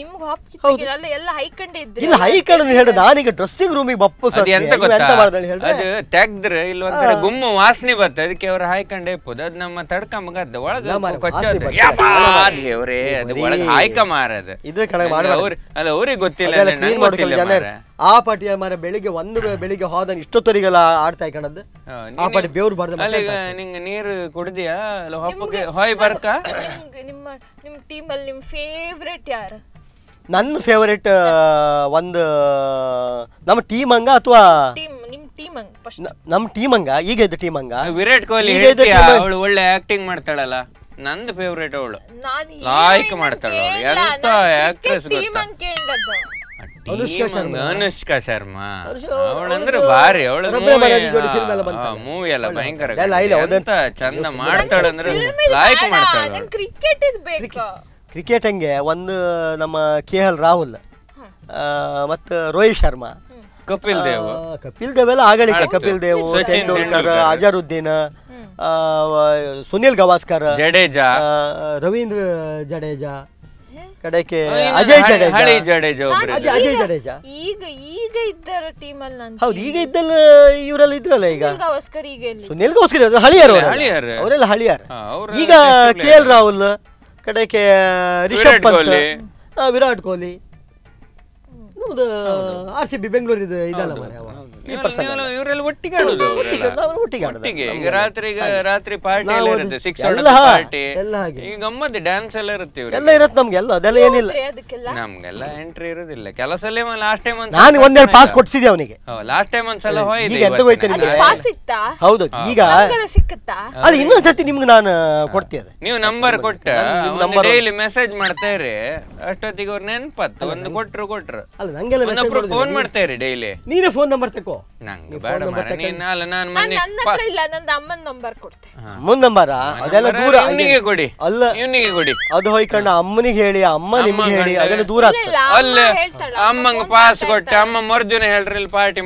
ನಿಮ್ಗೆ ಹಾಪ್ ಕಿತ್ತಿಲ್ಲ ಎಲ್ಲ ಹೈಕಂಡಿದ್ರು ಇಲ್ಲ ಹೈಕಂಡ್ ನಾನೀಗ ಡ್ರೆಸ್ಸಿಂಗ್ ರೂಮಿಗೆ ಬಪ್ಪು ಸರ್ ಎಂತ ಎಂತ ಮಾಡ್ದಳು ಅದು ತೆಗ್ದ್ರೆ ಇಲ್ಲಿ ಒಂಥರ ಗುಮ್ಮ ವಾಸನೆ ಬರ್ತದೆ ಅದಕ್ಕೆ ಅವ್ರು ಹಾಯ್ಕಂಡ್ ಇಪ್ಪದು ಅದು ನಮ್ಮ ತಡ್ಕಂಬಗದ ಒಳಗೆ ಕೊಚ್ಚೋದು ದೇವ್ರೆ ಅದು ಒಳಗೆ ಹಾಯ್ಕ ಮಾರದು ಇದ್ರ ಕೆಳಗೆ ಮಾಡಿ ಅವ್ರು ಅಲ್ಲ ಅವ್ರಿಗೆ ಗೊತ್ತಿಲ್ಲ ಆ ಪಾಟಿಯ ಮಾರ ಬೆಳಿಗ್ಗೆ ಒಂದು ಬೆಳಿಗ್ಗೆ ಹೋದ ಇಷ್ಟೊತ್ತರಿಗೆಲ್ಲ ಆಡ್ತಾ ಇಕ್ಕಣದ್ದು ಆ ಪಾಟಿ ಬೇವ್ರು ಬರ್ದ ನಿಂಗೆ ನೀರು ಕುಡ್ದಿಯಾ ಹೊಪ್ಪಗೆ ಹೊಯ್ ಬರ್ಕ ನಿಮ್ಮ ನಿಮ್ಮ ಟೀಮಲ್ಲಿ ನಿಮ್ಮ ಫೇವ್ರೆಟ್ ಯಾರು ನನ್ನ ಫೇವರೇಟ್ ಒಂದು ನಮ್ಮ ಟೀಮ್ ಹಂಗ ಅಥವಾ ನಮ್ಮ ಟೀಮ್ ಹಂಗ ಈಗ ಇದ್ದ ಟೀಮ್ ಹಂಗ ವಿರಾಟ್ ಕೊಹ್ಲಿ ಅವಳು ಒಳ್ಳೆ ಆಕ್ಟಿಂಗ್ ಮಾಡ್ತಾಳಲ್ಲ ನಂದು ಫೇವರೇಟ್ ಅವಳು ಲಾಯ್ಕ್ ಮಾಡ್ತಾಳ ಎಂತ ಆಕ್ಟ್ರೆಸ್ ಅನುಷ್ಕಾ ಶರ್ಮಾ ಅವಳಂದ್ರೆ ಭಾರಿ ಅವಳ ಮೂವಿ ಎಲ್ಲ ಭಯಂಕರ ಚಂದ ಮಾಡ್ತಾಳಂದ್ರೆ ಲಾಯ್ಕ್ ಮಾಡ್ತಾಳ ಕ್ರಿಕೆಟ್ ಕ್ರಿಕೆಟ್ ಹಂಗೆ ಒಂದು ನಮ್ಮ ಕೆ ಎಲ್ ರಾಹುಲ್ ಮತ್ತು ರೋಹಿತ್ ಶರ್ಮಾ ಕಪಿಲ್ ದೇವ್ ಕಪಿಲ್ ದೇವ್ ಎಲ್ಲ ಆಗಳಿಕೆ ಕಪಿಲ್ ದೇವ್ ತೆಂಡೂಲ್ಕರ್ ಅಜರುದ್ದೀನ್ ಸುನಿಲ್ ಗವಾಸ್ಕರ್ ಜಡೇಜಾ ರವೀಂದ್ರ ಜಡೇಜಾ ಕಡೆಗೆ ಅಜಯ್ ಜಡೇಜಾ ಅಜಯ್ ಜಡೇಜಾ ಈಗ ಈಗ ಇದ್ದಾರ ಟೀಮ್ ಅಲ್ಲಿ ಹೌದು ಈಗ ಇದ್ದಲ್ಲ ಇವರೆಲ್ಲ ಇದ್ರಲ್ಲ ಈಗ ಸುನಿಲ್ ಗವಾಸ್ಕರ್ ಹಳಿಯರ್ ಅವರೆಲ್ಲ ಹಳಿಯರ್ ಈಗ ಕೆ ಎಲ್ ರಾಹುಲ್ ಕಡೆಗೆ ರಿಷಬ್ ಪಂತ್ ವಿರಾಟ್ ಕೊಹ್ಲಿ ನಮ್ದು ಆರ್ ಸಿ ಬಿ ಬೆಂಗಳೂರಿದು ಇದಲ್ಲ ಮಾರ್ರೆ ಅವ ಇವರೆಲ್ಲ ಒಟ್ಟಿಗೆ ಆಡುದು ಒಟ್ಟಿಗೆ ಒಟ್ಟಿಗೆ ಈಗ ರಾತ್ರಿ ಈಗ ರಾತ್ರಿ ಪಾರ್ಟಿ ಎಲ್ಲ ಇರುತ್ತೆ ಸಿಕ್ಸ್ ಪಾರ್ಟಿ ಈಗ ಗಮ್ಮತ್ ಡ್ಯಾನ್ಸ್ ಎಲ್ಲ ಇರುತ್ತೆ ಎಲ್ಲ ಇರುತ್ತೆ ನಮ್ಗೆ ಎಲ್ಲ ಅದೆಲ್ಲ ಏನಿಲ್ಲ ನಮ್ಗೆಲ್ಲ ಎಂಟ್ರಿ ಇರೋದಿಲ್ಲ ಕೆಲಸ ಲಾಸ್ಟ್ ಟೈಮ್ ನಾನು ಒಂದೇ ಪಾಸ್ ಕೊಡ್ಸಿದ್ದೆ ಅವನಿಗೆ ಲಾಸ್ಟ್ ಟೈಮ್ ಒಂದ್ಸಲ ಹೋಯ್ತು ಈಗ ಎಂತ ಹೋಯ್ತು ನಿಮ್ಗೆ ಹೌದು ಈಗ ಸಿಕ್ಕುತ್ತಾ ಅದು ಇನ್ನೊಂದ್ ಸತಿ ನಿಮ್ಗೆ ನಾನು ಕೊಡ್ತೀಯ ನೀವು ನಂಬರ್ ಕೊಟ್ಟ ಡೈಲಿ ಮೆಸೇಜ್ ಮಾಡ್ತಾ ಇರಿ ಅಷ್ಟೊತ್ತಿಗೆ ಅವ್ರು ನೆನ್ಪತ್ತು ಒಂದು ಕೊಟ್ರು ಕೊಟ್ರು ಅಲ್ಲ ನಂಗೆಲ್ಲ ಫೋನ್ ಮಾಡ್ತಾ ಇರಿ ಡೈಲಿ ನೀನೇ ಫೋನ್ ನಂಬರ್ ತಕೋ ಬೇಕು ಅದೆಲ್ಲ ದೂರ ಇವನಿಗೆ ಕೊಡಿ ಅಲ್ಲ ಕೊಡಿ ಅದು ಹೋಯ್ಕಂಡ ಅಮ್ಮನಿಗೆ ಹೇಳಿ ಅಮ್ಮ ಹೇಳಿ ಅದೆಲ್ಲ ದೂರ ಅಲ್ಲ ಪಾಸ್ ಕೊಟ್ಟೆ ಅಮ್ಮ ಮರ್ದಿನ ಹೇಳ್ರಿ ಇಲ್ಲಿ ಪಾರ್ಟಿ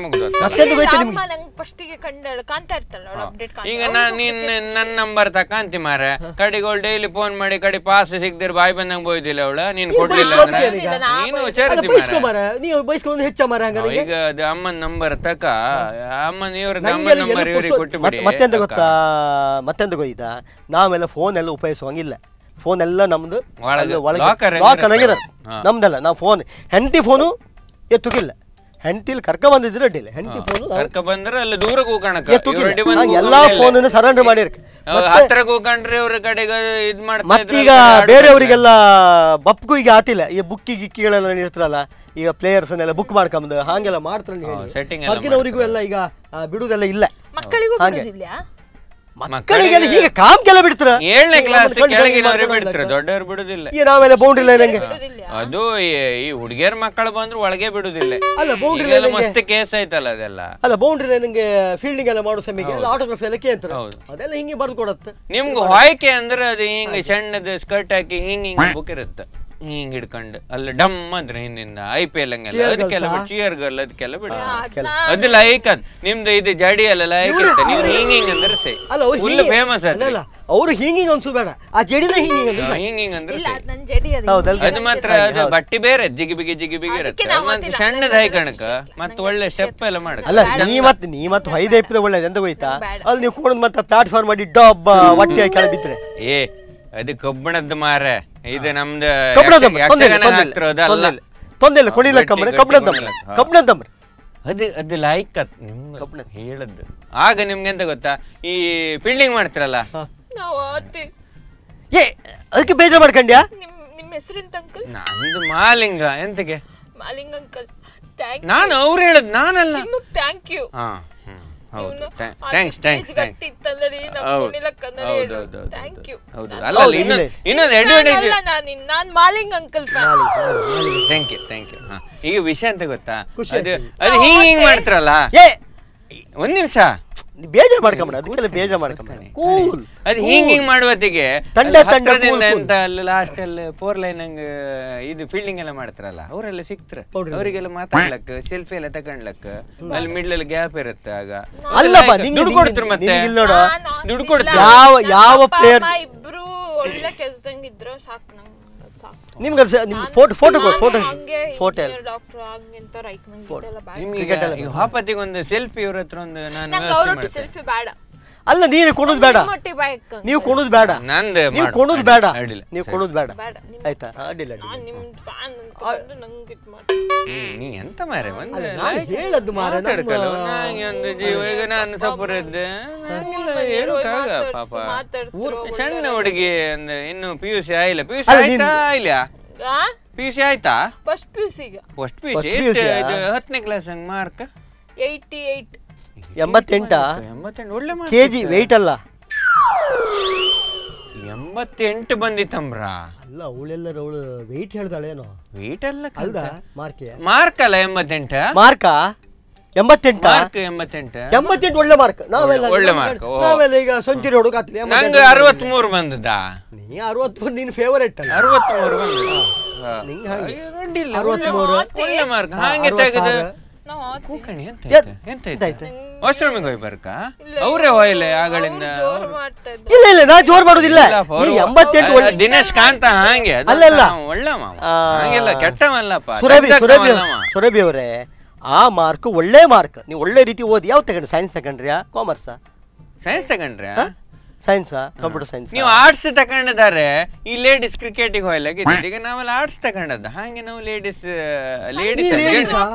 ಈಗ ನೀನ್ ನನ್ನ ನಂಬರ್ ತಕಂತಿ ಮಾರ ಡೈಲಿ ಫೋನ್ ಮಾಡಿ ಕಡೆ ಪಾಸ್ ಸಿಗ್ದಿರ ಬಾಯಿ ಬಂದಂಗ್ ಬೋಯ್ದಿಲ್ಲ ಅವಳ ನೀನ್ ಕೊಡ್ಲಿಲ್ಲ ನೀನು ಈಗ ಅಮ್ಮನ ನಂಬರ್ ಅಮ್ಮ ಮತ್ತೆಂತ ಗೊತ್ತಾ ಮತ್ತೆಂತ ಗೊತ್ತಾ ನಾವೆಲ್ಲ ಫೋನ್ ಎಲ್ಲ ಉಪಯೋಗಿಸುವಂಗಿಲ್ಲ ಫೋನ್ ಎಲ್ಲ ನಮ್ದು ಒಳಗೆ ನಮ್ದಲ್ಲ ನಾವು ಫೋನ್ ಹೆಂಡತಿ ಫೋನು ಎತ್ತುಕಿಲ್ಲ ಹೆಂಟಿಲ್ ಕರ್ಕ ಬಂದಿದ್ರು ಅಡ್ಡಿಲ್ಲ ಹೆಂಟಿ ಫೋನ್ ಕರ್ಕ ಬಂದ್ರೆ ಅಲ್ಲಿ ದೂರ ಹೋಗೋಣ ಎಲ್ಲಾ ಫೋನ್ ಸರೆಂಡರ್ ಮಾಡಿರ್ಕ ಹತ್ರಕ್ಕೆ ಹೋಗ್ಕಂಡ್ರೆ ಅವ್ರ ಕಡೆಗೆ ಇದು ಮಾಡ್ತಾರೆ ಮತ್ತೀಗ ಬೇರೆಯವರಿಗೆಲ್ಲ ಬಪ್ಗು ಈಗ ಆತಿಲ್ಲ ಈ ಬುಕ್ಕಿ ಗಿಕ್ಕಿಗಳೆಲ್ಲ ನೀಡ್ತಾರಲ್ಲ ಈಗ ಪ್ಲೇಯರ್ಸ್ ಎಲ್ಲಾ ಬುಕ್ ಮಾಡ್ಕೊಂಬಂದು ಹಾಗೆಲ್ಲ ಮಾಡ್ತಾರೆ ಸೆಟ್ಟಿಂಗ್ ಎಲ್ಲ ಈಗ ಬಿಡುದೆಲ್ಲ ಇಲ್ಲ ಮಕ್ಕಳಿಗೂ ಹಾಗೆ ಮಕ್ಕಳಿಗೆ ಹೀಗೆ ಕಾಮ್ ಕೆಲ ಬಿಡ್ತಾರ ಏಳನೇ ಕ್ಲಾಸ್ ಕೆಳಗಿನವ್ರೆ ಬಿಡ್ತಾರ ದೊಡ್ಡವ್ರು ಬಿಡುದಿಲ್ಲ ಈ ನಾವೆಲ್ಲ ಬೌಂಡ್ರಿ ಲೈನ್ ಅದು ಈ ಹುಡುಗಿಯರ್ ಮಕ್ಕಳು ಬಂದ್ರು ಒಳಗೆ ಬಿಡುದಿಲ್ಲ ಅಲ್ಲ ಬೌಂಡ್ರಿ ಲೈನ್ ಮತ್ತೆ ಕೇಸ್ ಆಯ್ತಲ್ಲ ಅದೆಲ್ಲ ಅಲ್ಲ ಬೌಂಡ್ರಿ ಲೈನ್ ಹಂಗೆ ಫೀಲ್ಡಿಂಗ್ ಎಲ್ಲ ಮಾಡೋ ಸಮಯಕ್ಕೆ ಆಟೋಗ್ರಫಿ ಎಲ್ಲ ಕೇಂದ್ರ ಅದೆಲ್ಲ ಹಿಂಗೆ ಬರ್ದು ಕೊಡತ್ತೆ ನಿಮ್ಗೆ ಹಾಯ್ಕೆ ಅಂದ್ರೆ ಅದು ಹಿಂಗೆ ಸಣ್ಣದ ಸ್ಕರ್ಟ್ ಹಾಕಿ ಹಿಂಗೆ ಹಿಂಗೆ ಬುಕ್ ಇರುತ್ತೆ ಹಿಂಗ್ ಹಿಡ್ಕೊಂಡು ಅಲ್ಲ ಡಮ್ ಅಂದ್ರೆ ಹಿಂದಿಂದ ಐ ಪಿ ಎಲ್ ಹಂಗೆಲ್ಲ ಅದಕ್ಕೆಲ್ಲ ಬಿಟ್ಟು ಚಿಯರ್ಗಲ್ ಅದಕ್ಕೆಲ್ಲ ಬಿಡ ಅದು ಲೈಕ್ ಅದ್ ನಿಮ್ದು ಇದು ಜಡಿ ಅಲ್ಲ ಲೈಕ್ ಇರುತ್ತೆ ನೀವು ಹಿಂಗ್ ಹಿಂಗ್ ಅಂದ್ರೆ ಸೇ ಅಲ್ಲ ಫುಲ್ ಫೇಮಸ್ ಅದ ಅವರು ಹಿಂಗ್ ಹಿಂಗ್ ಅನ್ಸು ಬೇಡ ಆ ಜಡಿನ ಹಿಂಗ್ ಹಿಂಗ್ ಅಂದ್ರೆ ಹಿಂಗ್ ಹಿಂಗ್ ಅಂದ್ರೆ ಅದು ಮಾತ್ರ ಅದು ಬಟ್ಟಿ ಬೇರೆ ಜಿಗಿ ಬಿಗಿ ಜಿಗಿ ಬಿಗಿ ಇರುತ್ತೆ ಮತ್ತೆ ಸಣ್ಣದ ಹೈ ಕಣಕ ಮತ್ತೆ ಒಳ್ಳೆ ಸ್ಟೆಪ್ ಎಲ್ಲ ಮಾಡ ಅಲ್ಲ ನೀ ಮತ್ತೆ ನೀ ಮತ್ತೆ ಹೊಯ್ದ ಇಪ್ಪಿದ ಒಳ್ಳೇದು ಎಂದ ಹೋಯ್ತಾ ಅಲ್ಲಿ ನೀವು ಕೂಡ ಮತ್ತೆ ಪ್ಲಾಟ್ಫಾರ್ಮ್ ಮಾಡಿ ಡಬ್ಬ ಹೊಟ್ಟೆ ಕೆಳ ಬಿದ್ರೆ ಏ ಅದು ಕಬ್ಬಿಣದ ಮಾರೆ ಇದು ನಮ್ದು ತೊಂದಿಲ್ಲ ಕೊಡಿಲ್ಲ ಕಬ್ಬಿಣ ಕಬ್ಬಿಣದ ಕಬ್ಬಿಣದ ಅದು ಅದು ಲೈಕ್ ನಿಮ್ಗೆ ಕಬ್ಬಿಣ ಹೇಳದ್ದು ಆಗ ನಿಮ್ಗೆ ಎಂತ ಗೊತ್ತಾ ಈ ಫೀಲ್ಡಿಂಗ್ ಮಾಡ್ತಿರಲ್ಲ ಏ ಅದಕ್ಕೆ ಬೇಜಾರು ಮಾಡ್ಕೊಂಡ್ಯಾ ನಿಮ್ಮ ಹೆಸರಿಂದ ಅಂಕಲ್ ನಂದು ಮಾಲಿಂಗ ಎಂತಕ್ಕೆ ಮಾಲಿಂಗ ಅಂಕಲ್ ನಾನು ಅವ್ರು ಹೇಳದ್ ನಾನಲ್ಲ ಥ್ಯಾಂಕ್ ಯು ಹೌದು ಥ್ಯಾಂಕ್ಸ್ ಥ್ಯಾಂಕ್ಸ್ ಥ್ಯಾಂಕ್ಸ್ ಹೌದು ಥ್ಯಾಂಕ್ ಯು ಹೌದು ಅಲ್ಲ ಅಲ್ಲ ಇನ್ನೊಂದು ಇನ್ನೊಂದು ಅಡ್ವಾಂಟೇಜ್ ನಾನು ನಾನು Malinga uncle fan thank you thank you ಹಾಂ ಈಗ ವಿಷಯ ಅಂತ ಗೊತ್ತಾ ಅದು ಅದು ಹಿಂಗೆ ಹಿಂಗೆ ಏ ಒಂದು ನಿಮಿಷ ಬೇಜ ಮಾಡ್ಕೊಂಬೇಡ ಅದಕ್ಕೆಲ್ಲ ಬೇಜ ಮಾಡ್ಕೊಂಬೇಡ ಕೂಲ್ ಅದು ಹಿಂಗ್ ಹಿಂಗ್ ಮಾಡುವತ್ತಿಗೆ ತಂಡ ತಂಡದಿಂದ ಅಂತ ಅಲ್ಲಿ ಲಾಸ್ಟ್ ಅಲ್ಲಿ ಫೋರ್ ಲೈನ್ ಹಂಗ ಇದು ಫೀಲ್ಡಿಂಗ್ ಎಲ್ಲ ಮಾಡ್ತಾರಲ್ಲ ಅವರೆಲ್ಲ ಸಿಕ್ತಾರೆ ಅವರಿಗೆಲ್ಲ ಮಾತಾಡ್ಲಕ್ ಸೆಲ್ಫಿ ಎಲ್ಲ ತಗೊಂಡ್ಲಕ್ ಅಲ್ಲಿ ಮಿಡ್ಲ್ ಅಲ್ಲಿ ಗ್ಯಾಪ್ ಇರುತ್ತೆ ಆಗ ಅಲ್ಲಪ್ಪ ದುಡ್ಡು ಕೊಡ್ತಾರೆ ಮತ್ತೆ ಇಲ್ಲಿ ನೋಡು ದುಡ್ಡು ಕೊಡ್ತಾರೆ ಯಾವ ಯಾವ ಪ್ಲೇಯರ್ ಇಬ್ರು ಒಳ್ಳೆ ಕೆಲಸದಂಗಿದ್ರು ಸಾಕು ನಿಮ್ಗೆ ನಿಮ್ಗೆ photo photo photo photo doctor ಹಂಗೆ ಅಂತ ರೈಟ್ ಮಂಗ್ ಇದೆಲ್ಲ ಬ್ಯಾಡ ನಿಮಗೆ ಈಗ ಹಾಪತಿಗೆ ಒಂದು ಸೆಲ್ಫಿ ಇವ್ರ ಹತ್ರ ಒಂದು ನಾನು ಸೆಲ್ಫಿ ಬೇಡ ಅಲ್ಲ ನೀನು ಕೊಡೋದು ಬೇಡ ನೀವು ಕೊಡೋದು ಬೇಡ ನಂದು ನೀವು ಕೊಡೋದು ಬೇಡ ನೀವು ಕೊಡೋದು ಬೇಡ ಆಯ್ತಾ ಅಡ್ಡಿಲ್ಲ ನೀ ಎಂತ ಮಾರೆ ನಾನು ಹೇಳದ್ದು ಮಾರೆ ಒಂದು ಜೀವ ಈಗ ನಾನು ಸಪುರ ಇದ್ದೆ ಹೇಳೋಕಾಗ ಪಾಪ ಸಣ್ಣ ಹುಡುಗಿ ಅಂದ್ರೆ ಇನ್ನು ಪಿ ಯು ಸಿ ಆಯಿಲ್ಲ ಪಿ ಯು ಸಿ ಆಯ್ತಾ ಇಲ್ಲ ಪಿ ಯು ಸಿ ಆಯ್ತಾ first P U C first P U C ಹತ್ತನೇ ಕ್ಲಾಸ್ ಹಂಗೆ ಮಾರ್ಕ್ ಏಯ್ಟಿ ಏಯ್ಟ್ ಎಂಬತ್ತೆಂಟಾ ಎಂಬತ್ತೆಂಟು ಒಳ್ಳೆ ಕೆ ಜಿ ವೆಯ್ಟ್ ಅಲ್ಲ ಎಂಬತ್ತೆಂಟು ಬಂದಿತ್ತಂಬ್ರ ಅಲ್ಲ ಅವಳೆಲ್ಲ ಅವಳು ವೆಯ್ಟ್ ಹೇಳ್ದಾಳೇನೋ ವೆಯ್ಟ್ ಅಲ್ಲ ಅಲ್ದ ಮಾರ್ಕೆ ಮಾರ್ಕ್ ಅಲ್ಲ ಎಂಬತ್ತೆಂಟ ಮಾರ್ಕಾ ಎಂಬತ್ತೆಂಟು ಮಾರ್ಕ್ ಎಂಬತ್ತೆಂಟು ಎಂಬತ್ತೆಂಟು ಒಳ್ಳೆ ಮಾರ್ಕ್ ನಾವೆಲ್ಲ ಒಳ್ಳೆ ಮಾರ್ಕ್ ನಾವೆಲ್ಲ ಈಗ ಸೊಂಚುರಿ ಹುಡುಗ ನಂಗೆ ಅರವತ್ಮೂರು ಬಂದದ ನೀ ಅರವತ್ಮೂರು ನೀನು ಫೇವರೇಟ್ ಅಲ್ಲ ಅರವತ್ಮೂರು ಬಂದ ನಿಂಗೆ ಹಾಗೆ ಅರವತ್ಮೂರು ಒಳ್ಳೆ ಮಾರ್ಕ್ ಹಾಗೆ ತೆಗೆದು ಕೂಕಣಿ ಎಂತ ಐತೆ ಎಂತ ಐತೆ ವಾಶ್ರೂಮಿಗೆ ಹೋಗಿ ಬರ್ಕ ಅವರೇ ಹೋಯ್ಲೆ ಆಗಳಿಂದ ಇಲ್ಲ ಇಲ್ಲ ನಾ ಜೋರ್ ಮಾಡೋದಿಲ್ಲ ಎಂಬತ್ತೆಂಟು ಒಳ್ಳೆ ದಿನೇಶ್ ಕಾಂತ ಹಾಗೆ ಅಲ್ಲ ಅಲ್ಲ ಒಳ್ಳೆ ಹಂಗೆಲ್ಲ ಕೆಟ್ಟವಲ್ಲಪ್ಪ ಸುರಭಿ ಸುರಭಿ ಸುರಭಿ ಅವರೇ ಆ ಮಾರ್ಕ್ ಒಳ್ಳೆ ಮಾರ್ಕ್ ನೀವು ಒಳ್ಳೆ ರೀತಿ ಓದಿ ಯಾವ್ದು ತಗೊಂಡ್ರಿ ಸೈನ್ಸ್ ತಗೊಂಡ್ರಿಯಾ ಕಾಮರ್ಸ್ ಸೈನ್ಸ್ ತಗೊಂಡ್ರಿಯಾ ಸೈನ್ಸ್ ಕಂಪ್ಯೂಟರ್ ಸೈನ್ಸ್ ನೀವು ಆರ್ಟ್ಸ್ ತಕೊಂಡಿದ್ದಾರೆ ಈ ಲೇಡೀಸ್ ಗೆ ಹೋಯ್ಲಾಗಿದ್ದೀರಿ ಈಗ ನಾವೆಲ್ಲ ಆರ್ಟ್ಸ್ ತಕೊಂಡದ್ದು ಹಾಗೆ ನಾವು ಲೇಡೀಸ್ ಲೇಡೀಸ್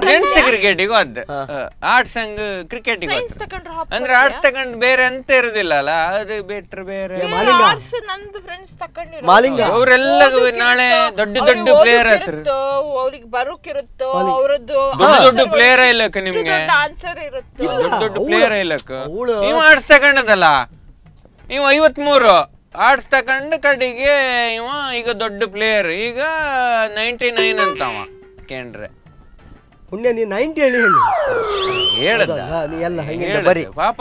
ಜೆಂಟ್ಸ್ ಗೆ ಹೋದ್ ಆರ್ಟ್ಸ್ ಹಂಗ್ ಗೆ ಅಂದ್ರೆ ಆರ್ಟ್ಸ್ ತಕೊಂಡ್ ಬೇರೆ ಅಂತ ಇರುದಿಲ್ಲ ಅಲ್ಲ ಅದು ಬಿಟ್ರೆ ಬೇರೆ ಮಾಲಿಂಗ ಅವರೆಲ್ಲ ನಾಳೆ ದೊಡ್ಡ ದೊಡ್ಡ ಪ್ಲೇಯರ್ ಹತ್ರ ಅವ್ರಿಗೆ ಬರೋಕಿರುತ್ತೋ ಅವರದ್ದು ದೊಡ್ಡ ದೊಡ್ಡ ಪ್ಲೇಯರ್ ಇಲ್ಲಕ್ಕ ನಿಮ್ಗೆ ಆನ್ಸರ್ ಇರುತ್ತೆ ದೊಡ್ಡ ದೊಡ್ಡ ಪ್ಲೇಯರ್ ಇಲ್ಲಕ್ಕ ನೀವು ಆರ್ಟ್ಸ್ ತಕೊಂಡದಲ್ಲ ಇವ ಐವತ್ಮೂರು ಆಡ್ಸ್ ತಗೊಂಡು ಕಡೆಗೆ ಇವ ಈಗ ದೊಡ್ಡ ಪ್ಲೇಯರ್ ಈಗ ನೈಂಟಿ ನೈನ್ ಅಂತವ ಕೇಂದ್ರೆ ಪುಣ್ಯ ನೀ ನೈಂಟಿ ಹೇಳಿ ಹೇಳಿ ಹೇಳದ ನೀ ಎಲ್ಲ ಬರಿ ಪಾಪ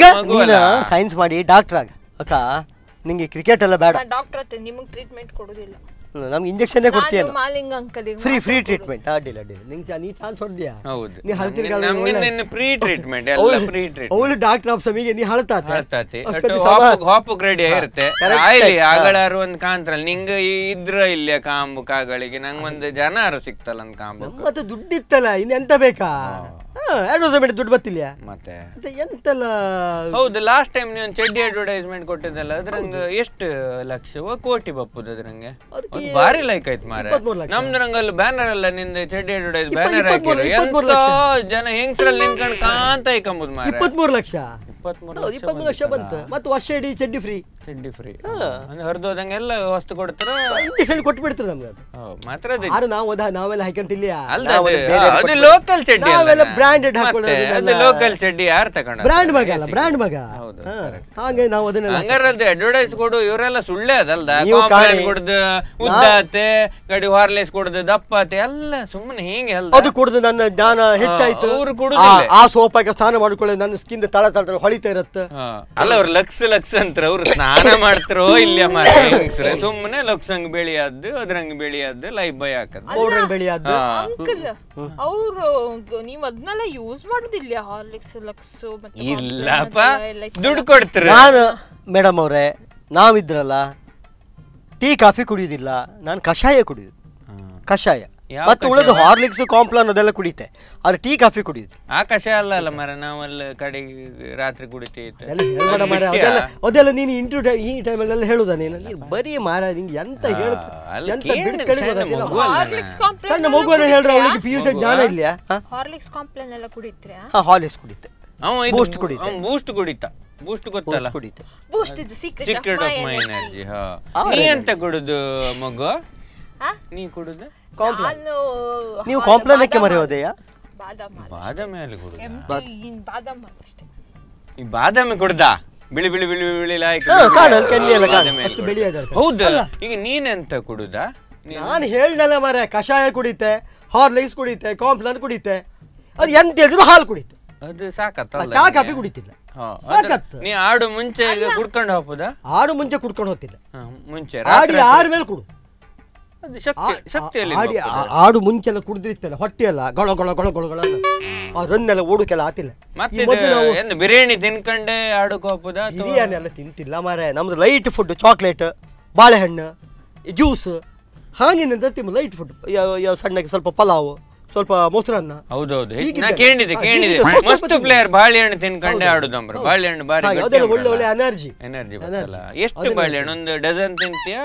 ಈಗ ಸೈನ್ಸ್ ಮಾಡಿ ಡಾಕ್ಟರ್ ಆಗ ಅಕ್ಕ ನಿಂಗೆ ಕ್ರಿಕೆಟ್ ಎಲ್ಲ ಬೇಡ ಡಾಕ್ಟರ್ ನಿಮಗೆ ಟ್ರೀಟ್ಮೆಂಟ್ ಕೊಡೋದಿಲ್ಲ ನಮ್ಗೆ ಇಂಜೆಕ್ಷನ್ನೇ ಕೊಡ್ತೀಯ ಮಾಲಿಂಗ ಫ್ರೀ ಫ್ರೀ ಟ್ರೀಟ್ಮೆಂಟ್ ಅಡ್ಡಿಲ್ಲ ಅಡ್ಡಿಲ್ಲ ನಿಂಗೆ ನೀ ಚಾನ್ಸ್ ಹೊಡ್ದ್ಯಾ ಹೌದು ನೀ ಹಳ್ತಿರ ಫ್ರೀ ಟ್ರೀಟ್ಮೆಂಟ್ ಎಲ್ಲ ಫ್ರೀ ಟ್ರೀಟ್ಮೆಂಟ್ ಅವಳು ಡಾಕ್ಟರ್ ಆಫ್ ಸಮಿಗೆ ನೀ ಹಳ್ತಾತೆ ಹಳ್ತಾತೆ ಹಾಪು ಗ್ರೇಡ್ ಇರುತ್ತೆ ಆಯ್ಲಿ ಆಗಳಾರು ಒಂದು ಕಾಂತ್ರಲ್ಲಿ ನಿಂಗೆ ಇದ್ರ ಇಲ್ಲ ಕಾಂಬು ಕಾಗಳಿಗೆ ನಂಗೆ ಒಂದು ಜನಾರು ಸಿಕ್ತಲ್ಲ ಒಂದು ಕಾಂಬು ಮತ್ತೆ ದುಡ್ಡಿತ್ತಲ್ಲ ಇನ್ನೆಂತ ಬೇಕಾ ಅಡ್ವರ್ಟೈಸ್ಮೆಂಟ್ ದುಡ್ಡು ಬತ್ತಿಲ್ಲ ಮತ್ತೆ ಎಂತ ಎಂತೆಲ್ಲ ಹೌದು ಲಾಸ್ಟ್ ಟೈಮ್ ನೀವು ಚಡ್ಡಿ ಅಡ್ವರ್ಟೈಸ್ಮೆಂಟ್ ಕೊಟ್ಟಿದ್ದಲ್ಲ ಅದ್ರಂಗ ಎಷ್ಟು ಲಕ್ಷ ಕೋಟಿ ಬಪ್ಪುದು ಅದ್ರಂಗೆ ಒಂದ್ ಭಾರಿ ಲೈಕ್ ಆಯ್ತು ಮಾರ ನಮ್ದು ನಂಗೆ ಅಲ್ಲಿ ಬ್ಯಾನರ್ ಅಲ್ಲ ನಿಂದ ಚಡ್ಡಿ ಅಡ್ವರ್ಟೈಸ್ ಬ್ಯಾನರ್ ಹಾಕಿದ್ರು ಎಂತ ಜನ ಹೆಂಗ್ಸರಲ್ಲಿ ನಿಂತ್ಕೊಂಡು ಕಾಂತ ಇಕ್ಕಂಬುದು ಮಾರ ಇಪ್ಪತ್ಮೂರು ಲಕ್ಷ ಇಪ್ಪತ್ಮೂರು ಇಪ್ಪತ್ಮೂರು ಲಕ್ಷ ಬಂತು ಮತ್ತೆ ವರ್ಷ ಚಡ್ಡಿ ಫ್ರೀ ಇಂಡಿ ಫ್ರೀ ಅಂದ್ರೆ ಎಲ್ಲ ವಸ್ತು ಕೊಡ್ತಾರೆ ಇಂಡಿಷನ್ ಕೊಟ್ಟು ಬಿಡ್ತಾರೆ ನಮ್ಗೆ ಅದು ಮಾತ್ರ ಅದೇ ಆರು ನಾವು ಅದ ನಾವೆಲ್ಲ ಹಾಕಂತಿಲ್ಲ ಅಲ್ಲ ಲೋಕಲ್ ಚಡ್ಡಿ ನಾವೆಲ್ಲ ಬ್ರಾಂಡೆಡ್ ಹಾಕೊಳ್ಳೋದು ಲೋಕಲ್ ಚಡ್ಡಿ ಯಾರು ತಕೊಂಡ್ರು ಬ್ರಾಂಡ್ ಮಗ ಅಲ್ಲ ಬ್ರಾಂಡ್ ಮಗ ಹೌದು ಹಾಗೆ ನಾವು ಅದನ್ನ ಅಂತ ಅಡ್ವರ್ಟೈಸ್ ಕೊಡು ಇವರೆಲ್ಲ ಸುಳ್ಳೆ ಅದಲ್ದ ಕಾಂಪ್ಲೆಕ್ಸ್ ಕೊಡ್ದು ಉದ್ದಾತೆ ಗಡಿ ವಾರ್ಲೆಸ್ ಕೊಡ್ದು ದಪ್ಪಾತೆ ಎಲ್ಲ ಸುಮ್ಮನೆ ಹೀಗೆ ಅಲ್ಲ ಅದು ಕುಡ್ದು ನನ್ನ ಜ್ಞಾನ ಹೆಚ್ಚಾಯ್ತು ಅವರು ಕುಡ್ದು ಆ ಸೋಪಾಗೆ ಸ್ನಾನ ಮಾಡ್ಕೊಳ್ಳೋದು ನನ್ನ ಸ್ಕಿನ್ ತಳ ತಳ ಹೊಳಿತಾ ಇರುತ್ತೆ ಅಲ್ಲ ಅವ್ರು ಲಕ್ಷ ಲಕ್ಷ ಅಂತಾರೆ ಅವ್ರು ಸ್ನಾನ ಸ್ನಾನ ಮಾಡ್ತಾರೋ ಇಲ್ಲೇ ಮಾಡ್ತಾರೆ ಸುಮ್ಮನೆ ಲಕ್ಸಂಗ್ ಬೆಳೆಯದ್ದು ಅದ್ರಂಗ್ ಬೆಳೆಯದ್ದು ಲೈಫ್ ಬೈ ಹಾಕದ್ ಪೌಡರ್ ಬೆಳೆಯದ್ದು ಅಂಕಲ್ ಅವರು ನೀವು ಅದನ್ನೆಲ್ಲ ಯೂಸ್ ಮಾಡೋದಿಲ್ಲ ಹಾರ್ಲಿಕ್ಸ್ ಲಕ್ಸ್ ಇಲ್ಲಪ್ಪ ದುಡ್ಡು ಕೊಡ್ತಾರೆ ನಾನು ಮೇಡಮ್ ಅವರೇ ನಾವಿದ್ರಲ್ಲ ಟೀ ಕಾಫಿ ಕುಡಿಯೋದಿಲ್ಲ ನಾನು ಕಷಾಯ ಕುಡಿಯುದು ಕಷಾಯ ಮತ್ತೆ ಉಳಿದು ಹಾರ್ಲಿಕ್ಸ್ ಕಾಂಪ್ಲಾನ್ ಅದೆಲ್ಲ ಕುಡಿತೆ ಆದ್ರೆ ಟೀ ಕಾಫಿ ಕುಡಿಯುದು ಆ ಕಷಾಯ ಅಲ್ಲ ಅಲ್ಲ ಮರ ನಾವೆಲ್ಲ ಕಡೆ ರಾತ್ರಿ ಕುಡಿತೈತೆ ಅದೆಲ್ಲ ನೀನು ಇಂಟು ಈ ಟೈಮಲ್ಲೆಲ್ಲ ಹೇಳುದ ನೀನು ಬರೀ ಮಾರ ನಿಂಗೆ ಎಂತ ಸಣ್ಣ ಮಗುವನ್ನ ಹೇಳ್ರ ಅವಳಿಗೆ ಪಿ ಯು ಜ್ಞಾನ ಇಲ್ಲ ಹಾರ್ಲಿಕ್ಸ್ ಕಾಂಪ್ಲಾನ್ ಎಲ್ಲ ಕುಡಿತ್ರೆ ಹಾರ್ಲಿಕ್ಸ್ ಕುಡಿತೆ ಬೂಸ್ಟ್ ಕುಡಿತ ಬೂಸ್ಟ್ ಕುಡಿತ ಬೂಸ್ಟ್ ಗೊತ್ತಲ್ಲ ಕುಡಿತೆ Boost is secret of my energy ಹಾ ನೀ ಎಂತ ಕುಡುದು ಮಗು ನೀ ಕುಡುದು ನೀವು ಕಾಂಪ್ಲೇನ್ ಯಾಕೆ ಮರೆಯೋದೆಯ ಬಾದಾಮಿ ಅಲ್ಲಿ ಬಾದಾಮಿ ಈ ಬಾದಾಮಿ ಕುಡ್ದ ಬಿಳಿ ಬಿಳಿ ಬಿಳಿ ಬಿಳಿ ಹೌದು ಹೌದಲ್ಲ ಈಗ ನೀನೆಂತ ಕುಡುದ ನಾನು ಹೇಳ್ದಲ್ಲ ಮಾರೆ ಕಷಾಯ ಕುಡಿತೆ ಹಾರ್ಲಿಕ್ಸ್ ಕುಡಿತೆ ಕಾಂಪ್ಲಾನ್ ಕುಡಿತೆ ಅದು ಎಂತ ಹೇಳಿದ್ರು ಹಾಲು ಕುಡಿತೆ ಅದು ಸಾಕತ್ತ ಚಾ ಕಾಫಿ ಕುಡಿತಿಲ್ಲ ನೀ ಆಡು ಮುಂಚೆ ಕುಡ್ಕೊಂಡು ಹೋಗ್ಬೋದಾ ಆಡು ಮುಂಚೆ ಕುಡ್ಕೊಂಡು ಹೋಗ್ತಿಲ್ಲ ಮುಂಚೆ ಆಡಿ ಆರ ಮೇಲೆ ಕುಡು ಆಡಿ ಆಡು ಮುಂಚೆಲ್ಲ ಕುಡಿದ್ರಿತ್ತಲ್ಲ ಹೊಟ್ಟೆ ಎಲ್ಲ ಗೊಳ ಗೊಳ ಗೊಳ ಗೊಳ ಗೊಳ ರನ್ನೆಲ್ಲ ಓಡುಕೆಲ್ಲ ಆತಿಲ್ಲ ಮತ್ತೆ ಬಿರಿಯಾನಿ ತಿನ್ಕಂಡೆ ಆಡು ಕೋಪದ ಬಿರಿಯಾನಿ ಎಲ್ಲ ತಿಂತಿಲ್ಲ ಮಾರೆ ನಮ್ದು ಲೈಟ್ ಫುಡ್ ಚಾಕ್ಲೇಟ್ ಬಾಳೆಹಣ್ಣು ಜ್ಯೂಸ್ ಹಾಗೆ ತಿಮ್ಮ ಲೈಟ್ ಫುಡ್ ಸಣ್ಣಗೆ ಸ್ವಲ್ಪ ಪಲಾವ್ ಸ್ವಲ್ಪ ಮೊಸರನ್ನ ಹೌದೌದು ಕೇಳಿದೆ ಕೇಳಿದೆ ಮಸ್ತ್ ಪ್ಲೇಯರ್ ಬಾಳೆಹಣ್ಣು ತಿನ್ಕೊಂಡೆ ಆಡುದಂಬ್ರ ಬಾಳೆಹಣ್ಣು ಬಾರಿ ಒಳ್ಳೆ ಒಳ್ಳೆ ಎನರ್ಜಿ ಎನರ್ಜಿ ಎಷ್ಟು ಬಾಳೆಹಣ್ಣು ಒಂದು ಡಜನ್ ತಿಂತೀಯಾ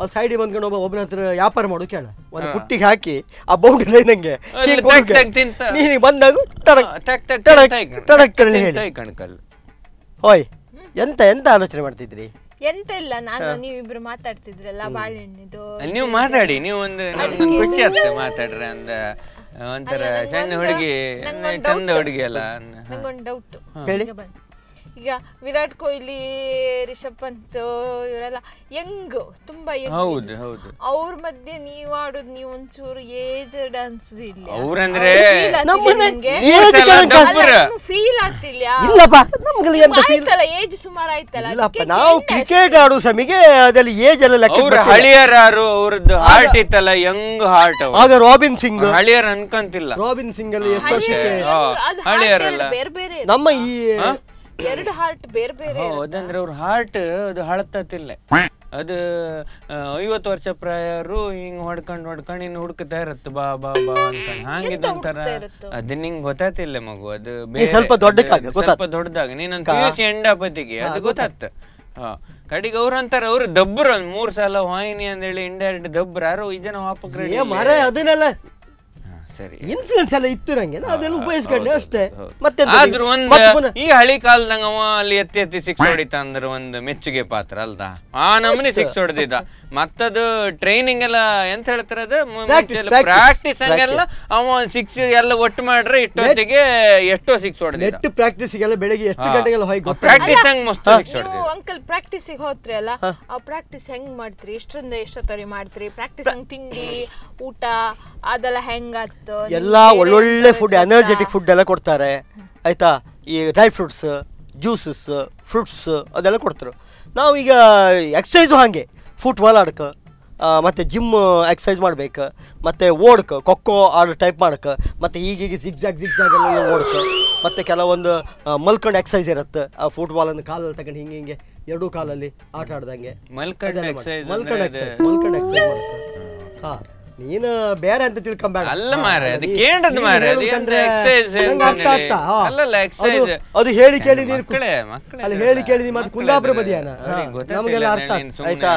ಅಲ್ಲಿ ಸೈಡಿಗೆ ಬಂದ್ಕೊಂಡು ಒಬ್ಬ ಒಬ್ಬನ ಹತ್ರ ವ್ಯಾಪಾರ ಮಾಡು ಕೇಳ ಒಂದು ಪುಟ್ಟಿಗೆ ಹಾಕಿ ಆ ಬೌಂಡ್ರಿ ನಂಗೆ ನೀನು ಬಂದಾಗ ಟಡಕ್ ಹೇಳಿ ಓಯ್ ಎಂತ ಎಂತ ಆಲೋಚನೆ ಮಾಡ್ತಿದ್ರಿ ಎಂತ ಇಲ್ಲ ನಾನು ನೀವಿಬ್ರು ಮಾತಾಡ್ತಿದ್ರಲ್ಲ ಬಾಳೆಹಣ್ಣಿದು ನೀವು ಮಾತಾಡಿ ನೀವು ಒಂದು ಖುಷಿ ಆಗ್ತದೆ ಮಾತಾಡ್ರೆ ಅಂದ ಒಂಥರ ಸಣ್ಣ ಹುಡುಗಿ ಚಂದ ಹುಡುಗಿ ಅಲ್ಲ ನಂಗೊಂದು ಡೌಟ್ ಹೇಳಿ ಈಗ ವಿರಾಟ್ ಕೊಹ್ಲಿ ರಿಷಬ್ ಪಂತ್ ಇವರೆಲ್ಲ ಯಂಗ್ ತುಂಬಾ ಹೌದು ಹೌದು ಅವ್ರ ಮಧ್ಯೆ ನೀವು ಆಡೋದು ನೀವು ಒಂಚೂರು ಏಜ್ ಡಾನ್ಸ್ ಇಲ್ಲ ಅವ್ರಂದ್ರೆ ಫೀಲ್ ಆಗ್ತಿಲ್ಲ ಇಲ್ಲಪ್ಪ ನಮ್ಗೆ ಎಂತ ಫೀಲ್ ಏಜ್ ಸುಮಾರು ಆಯ್ತಲ್ಲ ಇಲ್ಲಪ್ಪ ನಾವು ಕ್ರಿಕೆಟ್ ಆಡೋ ಸಮಿಗೆ ಅದರಲ್ಲಿ ಏಜ್ ಎಲ್ಲ ಲೆಕ್ಕ ಅವ್ರ ಹಳಿಯರಾರು ಅವ್ರದ್ದು ಹಾರ್ಟ್ ಇತ್ತಲ್ಲ ಯಂಗ್ ಹಾರ್ಟ್ ಆಗ ರಾಬಿನ್ ಸಿಂಗ್ ಹಳಿಯರ್ ಅನ್ಕಂತಿಲ್ಲ ರಾಬಿನ್ ಸಿಂಗ್ ಅಲ್ಲಿ ಎಷ್ಟು ವರ್ಷಕ್ಕೆ ಬೇರೆ ಬೇರೆ ನಮ್ಮ ಈ ಎರಡು ಹಾರ್ಟ್ ಬೇರೆ ಬೇರೆ ಅವ್ರ ಹಾರ್ಟ್ ಅದು ಹಳತ್ತತಿಲ್ಲ ಅದು ಐವತ್ತು ವರ್ಷ ಪ್ರಾಯರು ಹಿಂಗ್ ಹೊಡ್ಕೊಂಡ್ ಹೊಡ್ಕೊಂಡ್ ಇನ್ನು ಹುಡುಕ್ತಾ ಇರತ್ತೆ ಬಾ ಬಾ ಬಾ ಅಂತ ಹಂಗಿದ್ ಒಂಥರ ಅದ್ ನಿಂಗ್ ಗೊತ್ತಾತಿಲ್ಲ ಮಗು ಅದು ಸ್ವಲ್ಪ ಸ್ವಲ್ಪ ದೊಡ್ಡದಾಗ ನೀನಂತ ಪಿಯುಸಿ ಅದು ಗೊತ್ತಾಗ್ತ ಹಾ ಕಡೆಗೆ ಅವ್ರ ಅಂತಾರ ಅವ್ರ ದಬ್ಬ್ರ ಮೂರ್ ಸಲ ವಾಹಿನಿ ಅಂದೇಳಿ ಇಂಡೈರೆಕ್ಟ್ ದಬ್ಬ್ರ ಯಾರು ಈ ಜನ ವಾಪಕ್ರೆ ಮರ ಅದನ್ನೆಲ್ಲ ಸರಿ ಇನ್ಫ್ಲುಯೆನ್ಸ್ ಎಲ್ಲ ಇತ್ತು ನಂಗೆ ನಾನು ಉಪಯೋಗಿಸ್ಕೊಂಡೆ ಅಷ್ಟೇ ಮತ್ತೆ ಆದ್ರೂ ಒಂದ್ ಈ ಹಳಿ ಕಾಲದಂಗ ಅವ ಅಲ್ಲಿ ಎತ್ತಿ ಎತ್ತಿ ಸಿಕ್ಸ್ ಹೊಡಿತ ಅಂದ್ರೆ ಒಂದು ಮೆಚ್ಚುಗೆ ಪಾತ್ರ ಅಲ್ದ ಆ ನಮೂನಿ ಸಿಕ್ಸ್ ಹೊಡೆದಿದ್ದ ಮತ್ತದು ಟ್ರೈನಿಂಗ್ ಎಲ್ಲ ಎಂತ ಹೇಳ್ತಾರೆ ಅದು ಪ್ರಾಕ್ಟೀಸ್ ಹಂಗೆಲ್ಲ ಅವ ಸಿಕ್ಸ್ ಎಲ್ಲ ಒಟ್ಟು ಮಾಡ್ರೆ ಇಟ್ಟೊತ್ತಿಗೆ ಎಷ್ಟೋ ಸಿಕ್ಸ್ ಹೊಡೆದ ನೆಟ್ ಪ್ರಾಕ್ಟೀಸ್ ಗೆಲ್ಲ ಬೆಳಗ್ಗೆ ಎಷ್ಟು ಹೋಯ್ ಹೋಗಿ ಪ್ರಾಕ್ಟೀಸ್ ಹಂಗ್ ಮಸ್ತ್ ಸಿಕ್ಸ್ ಹೊಡೆದ ಅಂಕಲ್ ಪ್ರಾಕ್ಟೀಸ್ ಹೋತ್ರಿ ಅಲ್ಲ ಆ ಪ್ರಾಕ್ಟೀಸ್ ಹೆಂಗ್ ಮಾಡ್ತೀರಿ ಎಷ್ಟರಿಂದ ಎಷ್ಟೊತ್ತರಿ ಮಾಡ್ತ್ರಿ ಪ್ರಾಕ್ಟೀಸ್ ಹಂಗ್ ತಿಂಡಿ ಊಟ ಅದೆಲ್ಲ ಹೆಂಗಾಗ್ತದೆ ಎಲ್ಲ ಒಳ್ಳೊಳ್ಳೆ ಫುಡ್ ಎನರ್ಜೆಟಿಕ್ ಫುಡ್ ಎಲ್ಲ ಕೊಡ್ತಾರೆ ಆಯ್ತಾ ಈ ಡ್ರೈ ಫ್ರೂಟ್ಸ್ ಜ್ಯೂಸಸ್ ಫ್ರೂಟ್ಸ್ ಅದೆಲ್ಲ ಕೊಡ್ತಾರೆ ನಾವು ಈಗ ಎಕ್ಸಸೈಸು ಹಾಗೆ ಫುಟ್ಬಾಲ್ ಆಡಕ ಮತ್ತು ಜಿಮ್ ಎಕ್ಸಸೈಸ್ ಮಾಡ್ಬೇಕು ಮತ್ತು ಓಡ್ಕ ಕೊಕ್ಕೋ ಆಡೋ ಟೈಪ್ ಮಾಡಕ್ಕೆ ಮತ್ತು ಈಗೀಗ ಜಿಗ್ಜಾಗ್ ಜಿಗ್ಜಾಗ್ ಎಲ್ಲ ಓಡಕ ಮತ್ತು ಕೆಲವೊಂದು ಮಲ್ಕೊಂಡು ಎಕ್ಸಸೈಸ್ ಇರುತ್ತೆ ಆ ಫುಟ್ಬಾಲನ್ನು ಕಾಲಲ್ಲಿ ತಗೊಂಡು ಹಿಂಗೆ ಹಿಂಗೆ ಎರಡೂ ಕಾಲಲ್ಲಿ ಆಟ ಆಡ್ದಂಗೆ ಮಲ್ಕೊಂಡು ಮಲ್ಕೊಂಡು ಎಕ್ಸಸೈಸ್ ಮಲ್ಕೊಂಡು ಎಕ್ಸಸೈಸ್ ಹಾಂ ನೀನು ಬೇರೆ ಅಂತ ತಿಳ್ಕೊಂಬಾರ ಅಲ್ಲ ಮಾರೆ ಅದು ಕೇಂದ್ರದ ಮಾರೆ ಅದು ಎಂತ ಎಕ್ಸೈಸ್ ಅಲ್ಲಲ್ಲ ಎಕ್ಸರ್ಸೈಸ್ ಅದು ಹೇಳಿ ಕೇಳಿ ನೀನು ಮಕ್ಕಳೆ ಮಕ್ಕಳೆ ಅಲ್ಲ ಹೇಳಿ ಕೇಳಿ ನೀನು ಮತ್ತೆ ಕುಂದಾಪುರ ಬದಿಯಾನ ನಮಗೆಲ್ಲ ಅರ್ಥ ಆಯ್ತಾ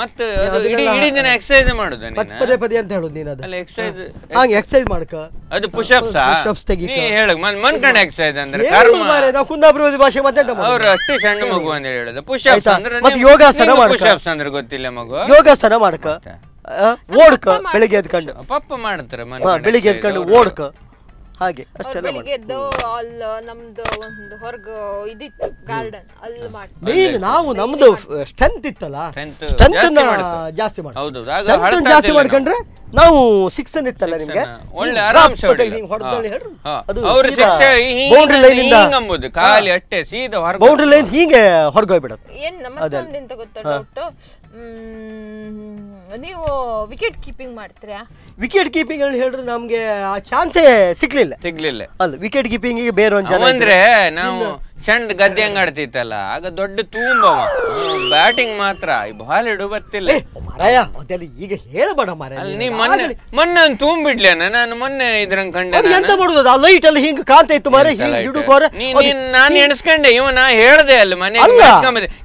ಮತ್ತೆ ಅದು ಇಡಿ ಇಡಿ ದಿನ ಎಕ್ಸರ್ಸೈಸ್ ಮಾಡುದು ನೀನು ಪದೇ ಪದೇ ಅಂತ ಹೇಳೋದು ನೀನು ಅದು ಅಲ್ಲ ಎಕ್ಸೈಸ್ ಹಂಗೆ ಎಕ್ಸೈಸ್ ಮಾಡ್ಕ ಅದು ಪುಷ್ ಅಪ್ಸ್ ಪುಶ್ ಅಪ್ಸ್ ತೆಗಿ ನೀ ಹೇಳು ಮನ್ ಮನ್ಕಂಡ ಎಕ್ಸೈಸ್ ಅಂದ್ರೆ ಕರ್ಮ ಮಾರೆ ನಾವು ಕುಂದಾಪುರ ಬದಿ ಭಾಷೆ ಮತ್ತೆ ಅಂತ ಅವರು ಅಷ್ಟೇ ಸಣ್ಣ ಮಗು ಅಂತ ಹೇಳೋದು ಪುಷ್ ಅಪ್ಸ್ ಅಂದ್ರೆ ಮತ್ತೆ ಯೋಗಾಸನ ಮಾಡ್ಕ ಪುಶ್ ಅಪ್ಸ್ ಅಂದ್ರೆ ಗೊತ್ತಿಲ್ಲ ಮಗು ಯೋಗಾಸನ ಮಾಡ್ಕ ಓಡ್ಕ ಬೆಳಿಗ್ಗೆ ಎದ್ಕೊಂಡು ಪಪ್ಪ ಮಾಡ್ತಾರೆ ಬೆಳಿಗ್ಗೆ ಎದ್ಕೊಂಡು ಓಡ್ಕ ಹಾಗೆ ಅಷ್ಟೆಲ್ಲ ನಮ್ದು ಒಂದು ಹೊರಗ ಇದಿತ್ತು ಗಾರ್ಡನ್ ಅಲ್ಲಿ ಮಾಡ್ತೀವಿ ನಾವು ನಮ್ದು ಸ್ಟ್ರೆಂತ್ ಇತ್ತಲ್ಲ ಸ್ಟ್ರೆಂತ್ ಜಾಸ್ತಿ ಮಾಡಿ ಜಾಸ್ತಿ ಮಾಡ್ಕೊಂಡ್ರೆ ನಾವು ಸಿಕ್ಸನ್ ಇತ್ತಲ್ಲ ನಿಮಗೆ ಒಳ್ಳೆ ಆರಾಮ್ ಶಾಟ್ ಹೇಳ್ರು ಅದು ಲೈನ್ ಇಂದ ಅಂಬುದು ಖಾಲಿ ಅಷ್ಟೇ ಸೀದಾ ಹೊರಗೆ ಬೌಂಡರಿ ಲೈನ್ ಹೀಗೆ ಹೊರಗೆ ಹೋಗಿ ಬಿಡುತ್ತೆ ಏನು ನಮ್ಮ ಒಂದು ಎಂತ ನೀವು ವಿಕೆಟ್ ಕೀಪಿಂಗ್ ಮಾಡ್ತೀರಾ ವಿಕೆಟ್ ಕೀಪಿಂಗ್ ಅಲ್ಲಿ ಹೇಳಿದ್ರೆ ನಮಗೆ ಆ ಚಾನ್ಸೇ ಸಿಗ್ಲಿಲ್ಲ ಸಿಗ್ಲಿಲ್ಲ ಅಲ್ಲ ವಿಕೆಟ್ ಕೀಪಿಂಗ್ ಗೆ ಬೇರೆ ಒಂದು ಜನ ಅಂದ್ರೆ ನಾವು ಸಣ್ಣ ಗದ್ದೆ ಹಂಗ ಆಡ್ತಿತ್ತಲ್ಲ ಆಗ ದೊಡ್ಡ ತುಂಬ ಬ್ಯಾಟಿಂಗ್ ಮಾತ್ರ ಬಾಲ್ ಇಡು ಬತ್ತಿಲ್ಲ ಮರಾಯ ಮೊದಲು ಈಗ ಹೇಳಬೇಡ ಮರಾಯ ನೀವು ಮೊನ್ನೆ ಮೊನ್ನೆ ನಾನು ಮೊನ್ನೆ ಇದ್ರಂಗ್ ಕಂಡೆ ಎಂತ ಮಾಡುದು ಆ ಲೈಟ್ ಅಲ್ಲಿ ಹಿಂಗ್ ಕಾಂತ ಇತ್ತು ಮಾರೆ ಹಿಂಗ್ ಹಿಡುಕೋರೆ ನೀನ್ ನಾನು ಎಣಸ್ಕಂಡೆ ಇವ ನಾ ಹೇಳ್ದೆ ಅಲ್ಲಿ ಮನೆ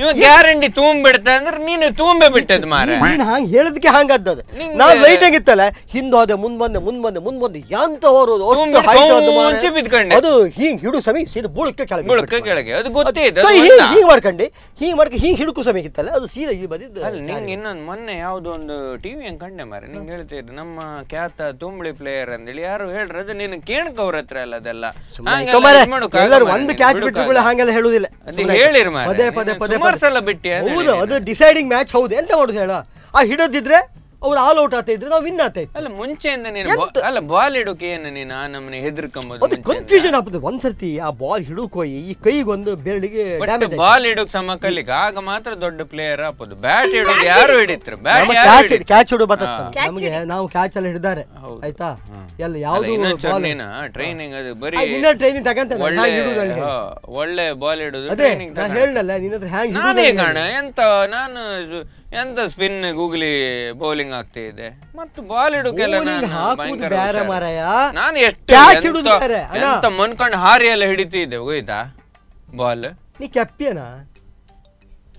ಇವ ಗ್ಯಾರಂಟಿ ತುಂಬಿಡ್ತ ಬಿಡ್ತ ಅಂದ್ರೆ ನೀನು ತೂಂಬೆ ಬಿಟ್ಟದ್ ಮಾರೆ ಹಂಗ್ ಹೇಳದಕ್ಕೆ ಹಂಗದ್ದದ ನಾನು ಲೈಟ್ ಆಗಿತ್ತಲ್ಲ ಹಿಂದ್ ಹೋದೆ ಮುಂದ್ ಬಂದೆ ಮುಂದ್ ಬಂದೆ ಮುಂದ್ ಬಂದೆ ಎಂತ ಹೋರೋದು ಮುಂಚೆ ಅದು ಹಿಂಗ್ ಹಿಡು ಸಮಿ ಸೀದ ಬುಳಕ್ಕೆ ಕೆಳಗೆ ಬುಳಕ್ಕೆ ಕೆಳಗೆ ಅದು ಗೊತ್ತೇ ಹಿಂಗ ಹಿಂಗ್ ಮಾಡ್ಕಂಡಿ ಹಿಂಗ್ ಮಾಡ್ಕೊಂಡು ಹಿಂಗ್ ಹಿಡುಕು ಸಮಿ ಇತ್ತಲ್ಲ ಅದು ಸೀದಾ ಈ ಬದಿದ್ದು ನಿಂಗೆ ಇನ್ನೊಂದು ಮೊನ್ನೆ ಯಾವ್ದೋ ಒಂದು ಟಿವಿ ಹಂಗ್ ಕಂಡೆ ಮಾರೆ ನಿಂಗೆ ಹೇಳ್ತೇನೆ ಹೇಳ್ತೀರಿ ನಮ್ಮ ಖ್ಯಾತ ತುಂಬ್ಳಿ ಪ್ಲೇಯರ್ ಹೇಳಿ ಯಾರು ಹೇಳ್ರಿ ಅದು ನೀನು ಕೇಳ್ಕ ಅವ್ರ ಹತ್ರ ಅಲ್ಲ ಅದೆಲ್ಲ ಎಲ್ಲರೂ ಒಂದು ಕ್ಯಾಚ್ ಬಿಟ್ಟು ಹಾಗೆಲ್ಲ ಹೇಳುದಿಲ್ಲ ಹೇಳಿರಿ ಪದೇ ಪದೇ ಪದೇ ಸಲ ಬಿಟ್ಟಿ ಹೌದು ಅದು ಡಿಸೈಡಿಂಗ್ ಮ್ಯಾಚ್ ಹೌದು ಎಂತ ಮಾಡುದು ಹೇಳ ಆ ಹಿಡದಿದ್ರೆ ಅವ್ರು ಆಲ್ ಔಟ್ ಆತ ಇದ್ರೆ ನಾವು ವಿನ್ ಆತ ಅಲ್ಲ ಮುಂಚೆಯಿಂದ ನೀನು ಅಲ್ಲ ಬಾಲ್ ಇಡೋಕೆ ಏನು ನೀನು ನಮ್ಮನೆ ಹೆದರ್ಕೊಂಬೋದು ಅದು ಕನ್ಫ್ಯೂಷನ್ ಆಗ್ತದೆ ಒಂದ್ಸರ್ತಿ ಆ ಬಾಲ್ ಹಿಡಕೋಯಿ ಈ ಕೈಗೊಂದು ಬೆರಳಿಗೆ ಬಾಲ್ ಹಿಡೋಕ್ ಸಮ ಆಗ ಮಾತ್ರ ದೊಡ್ಡ ಪ್ಲೇಯರ್ ಆಪೋದು ಬ್ಯಾಟ್ ಹಿಡೋದು ಯಾರು ಹಿಡಿತ್ರು ಬ್ಯಾಟ್ ಕ್ಯಾಚ್ ಹಿಡೋ ಬತ್ತ ನಮಗೆ ನಾವು ಕ್ಯಾಚ್ ಎಲ್ಲ ಹಿಡಿದಾರೆ ಆಯ್ತಾ ಎಲ್ಲ ಯಾವ್ದು ನೀನು ಟ್ರೈನಿಂಗ್ ಅದು ಬರೀ ನಿನ್ನ ಟ್ರೈನಿಂಗ್ ತಗಂತ ಒಳ್ಳೆ ಬಾಲ್ ಹಿಡೋದು ಅದೇ ನಾನು ಹೇಳ್ದಲ್ಲ ನಿನ್ನ ಹ್ಯಾಂಗ್ ನಾನೇ ಕಾಣ ಎಂತ ನಾನು ಎಂತ ಸ್ಪಿನ್ ಗೂಗ್ಲಿ ಬೌಲಿಂಗ್ ಆಗ್ತಿದೆ ಮತ್ತು ಬಾಲ್ ಇಡೋಕೆಲ್ಲ ನಾನು ಎಷ್ಟು ಎಂತ ಮನ್ಕೊಂಡು ಹಾರಿ ಎಲ್ಲ ಹಿಡಿತಿದ್ದೆ ಹೋಯ್ತಾ ಬಾಲ್ ನೀ ಕೆಪ್ಪಿಯನಾ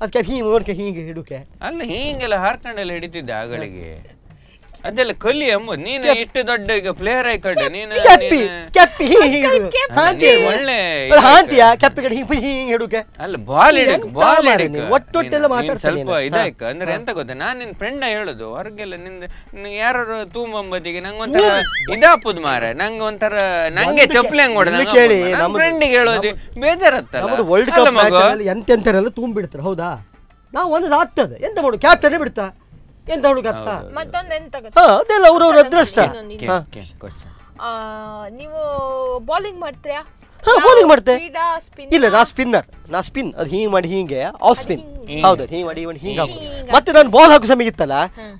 ಅದಕ್ಕೆ ಹೀಗೆ ನೋಡ್ಕೆ ಹೀಗೆ ಹಿಡುಕೆ ಅಲ್ಲ ಹೀಗೆಲ್ಲ ಹಾರ್ಕೊಂಡೆಲ್ಲ ಹಿಡಿತಿದ್ದೆ ಆಗಳಿಗೆ ಅದೆಲ್ಲ ಕಲಿ ಎಂಬುದು ನೀನು ಇಷ್ಟು ದೊಡ್ಡ ಈಗ ಪ್ಲೇಯರ್ ಆಯ್ಕೊಂಡು ನೀನು ಕೆಪ್ಪಿ ಕೆಪ್ಪಿ ಹಾಂತಿ ಒಳ್ಳೆ ಹಾಂತಿಯ ಕೆಪ್ಪಿ ಕಡೆ ಹಿಂಗ್ ಹಿಂಗ್ ಹಿಡುಕೆ ಅಲ್ಲ ಬಾಲ್ ಹಿಡಕ್ ಬಾಲ್ ಹಿಡಕ್ ಒಟ್ಟು ಒಟ್ಟೆಲ್ಲ ಮಾತಾಡ ಸ್ವಲ್ಪ ಇದಾಯ್ಕ ಅಂದ್ರೆ ಎಂತ ಗೊತ್ತಾ ನಾನು ನಿನ್ ಫ್ರೆಂಡ್ ಹೇಳುದು ಹೊರಗೆಲ್ಲ ನಿಂದ ಯಾರು ತೂಂಬಂಬದಿಗೆ ನಂಗೆ ಒಂಥರ ಇದಾಪುದ್ ಮಾರ ನಂಗೆ ಒಂಥರ ನಂಗೆ ಚಪ್ಪಲಿ ಹಂಗ್ ಹೊಡೆದ ಕೇಳಿ ನಮ್ಮ ಫ್ರೆಂಡಿಗೆ ಹೇಳೋದು ಬೇಜಾರತ್ತಲ್ಲ ನಮ್ಮದು ವರ್ಲ್ಡ್ ಕಪ್ ಎಂತೆಂತರೆಲ್ಲ ತುಂಬಿಡ್ತಾರೆ ಹೌದಾ ನಾವು ಒಂದು ಆಗ್ತದೆ ಎಂತ ಮಾಡು ಕ್ಯಾಪ್ಟನೇ ಬಿಡ್ತಾ ಎಂತ ಹುಡುಗತ್ತ ಅರ್ಥ ಮತ್ತೊಂದೆಂತ ಹಾ ಅದೆಲ್ಲ ಅವ್ರವ್ರ ಅದೃಷ್ಟ ನೀವು ಬೌಲಿಂಗ್ ಮಾಡ್ತೀರಾ ಹಾ ಬೌಲಿಂಗ್ ಮಾಡ್ತೆ ಇಲ್ಲ ನಾ ಸ್ಪಿನ್ನರ್ ನಾ ಸ್ಪಿನ್ ಅದು ಹೀಗೆ ಮಾಡಿ ಹೀಗೆ ಆಫ್ ಸ್ಪಿನ್ ಹೌದು ಹೀಗೆ ಮಾಡಿ ಮಾಡಿ ಹೀಗೆ ಹಾಕು ಮತ್ತೆ ನಾನು ಬಾಲ್ ಹಾಕೋ ಸಮಯ ಇತ್ತಲ್ಲ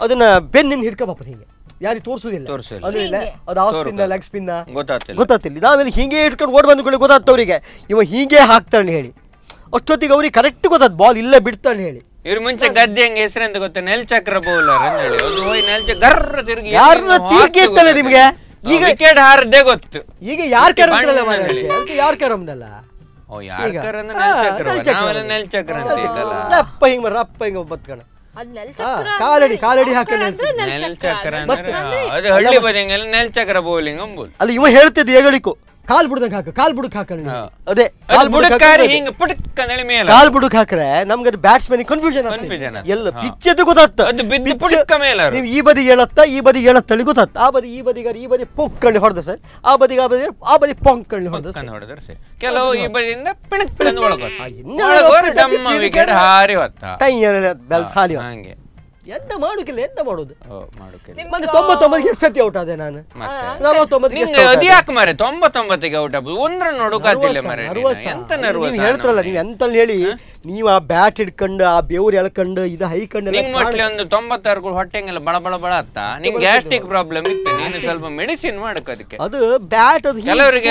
ಅದನ್ನ ಬೆನ್ನಿಂದ ಹಿಡ್ಕೋಬೇಕು ಹೀಗೆ ಯಾರಿಗೆ ತೋರಿಸುದಿಲ್ಲ ತೋರಿಸೋದಿಲ್ಲ ಅದು ಆಫ್ ಸ್ಪಿನ್ನ ಲೆಗ್ ಸ್ಪಿನ್ನ ಗೊತ್ತಾಗ್ತಿಲ್ಲ ಗೊತ್ತಾಗ್ತಿಲ್ಲ ನಾವೆಲ್ಲ ಹೀಗೆ ಇಟ್ಕೊಂಡು ಓಡ್ ಬಂದ್ಕೊಳ್ಳಿ ಗೊತ್ತಾಗ್ತವ್ರಿಗೆ ಇವ ಹೀಗೆ ಹಾಕ್ತಾನೆ ಹೇಳಿ ಅಷ್ಟೊತ್ತಿಗೆ ಅವ್ರಿಗೆ ಕರೆಕ್ಟ್ ಗೊತ್ತಾದ್ ಬಾಲ್ ಇಲ್ಲೇ ಬಿಡ್ತಾನೆ ಹೇಳಿ ಇವ್ರ ಮುಂಚೆ ಗದ್ದೆ ಹೆಂಗ ಹೆಸರು ಅಂತ ಗೊತ್ತಾ ನೆಲ್ಚಕ್ರ ಬೌಲರ್ ಅಂತ ಹೇಳಿ ಅದು ಹೋಗಿ ನೆಲ್ಚ ಗರ್ರ ತಿರುಗಿ ಯಾರನ್ನ ತೀರ್ಗಿ ಇರ್ತಾನೆ ನಿಮ್ಗೆ ಈಗ ವಿಕೆಟ್ ಹಾರದೇ ಗೊತ್ತು ಈಗ ಯಾರ ಕ್ಯಾರಮ್ದಲ್ಲ ಅದಕ್ಕೆ ಯಾರ ಕ್ಯಾರಮ್ದಲ್ಲ ಓ ಯಾರ ಕ್ಯಾರ ಅಂದ್ರೆ ನೆಲ್ಚಕ್ರ ನಾವೆಲ್ಲ ನೆಲ್ಚಕ್ರ ಅಂತ ಇದ್ದಲ್ಲ ಅಪ್ಪ ಹಿಂಗ್ ಬರ್ರ ಅಪ್ಪ ಅದ ಬತ್ಕಣ ಕಾಲಡಿ ಕಾಲಡಿ ಹಾಕೊಂಡು ನೆಲ್ಚಕ್ರ ಅಂದ್ರೆ ಅದು ಹಳ್ಳಿ ಬದಿಯಂಗೆಲ್ಲ ನೆಲ್ಚಕ್ರ ಬೌಲಿಂಗ್ ಅಂಬೋದು ಅಲ್ಲಿ ಇವ ಹೇಳ್ತಿದ್ದು ಏಗಳಿಕು ಕಾಲ್ ಬುಡದಂಗ ಹಾಕ ಕಾಲ್ ಬುಡಕ್ ಹಾಕ ಅದೇ ಕಾಲ್ ಬುಡಕ್ ಹಿಂಗ ಹಾಕ್ರೆ ನಮ್ಗೆ ಬ್ಯಾಟ್ಸ್ಮನ್ ಕನ್ಫ್ಯೂಷನ್ ಎಲ್ಲ ಪಿಚ್ ನೀವು ಈ ಬದಿ ಹೇಳತ್ತ ಈ ಬದಿ ಹೇಳತ್ತಳಿ ಗೊತ್ತ ಆ ಬದಿ ಈ ಬದಿಗಾರ ಈ ಬದಿ ಪೊಂಕ್ ಕಣ್ಣು ಹೊಡೆದ ಸರ್ ಆ ಬದಿಗ ಆ ಬದಿ ಆ ಬದಿ ಪೊಂಕ್ ಹೊಡೆದ ಕೆಲವು ಈ ಬದಿಯಿಂದ ಪಿಣಕ್ ಪಿಣಕ್ ಬೆಲ್ಸ್ ಹಾಲಿ ಹಂಗೆ ಎಂತ ಮಾಡುಕಿಲ್ಲ ಎಂತ ಮಾಡುದು ಮತ್ತೆ ತೊಂಬತ್ತೊಂಬತ್ತಿಗೆ ಎಷ್ಟು ಸತಿ ಔಟ್ ಆದೆ ನಾನು ಅದು ಯಾಕೆ ಮರೆ ತೊಂಬತ್ತೊಂಬತ್ತಿಗೆ ಔಟ್ ಆಗ್ಬೋದು ಒಂದ್ರ ಮರೆ ಎಂತ ನೀವು ಹೇಳ್ತಾರಲ್ಲ ನೀವು ಎಂತ ಹೇಳಿ ನೀವು ಆ ಬ್ಯಾಟ್ ಹಿಡ್ಕೊಂಡು ಆ ಬೆವ್ರು ಎಳ್ಕೊಂಡು ಇದು ಹೈಕೊಂಡು ನಿಂಗೆ ಒಂದು ತೊಂಬತ್ತಾರು ಕೂಡ ಹೊಟ್ಟೆಂಗೆಲ್ಲ ಬಳ ಬಳ ಬಳ ಅತ್ತ ನಿಮ್ಗೆ ಗ್ಯಾಸ್ಟ್ರಿಕ್ ಪ್ರಾಬ್ಲಮ್ ಇತ್ತು ನೀನು ಸ್ವಲ್ಪ ಮೆಡಿಸಿನ್ ಮಾಡಕ್ಕೆ ಅದಕ್ಕೆ ಅದು ಬ್ಯಾಟ್ ಅದು ಕೆಲವರಿಗೆ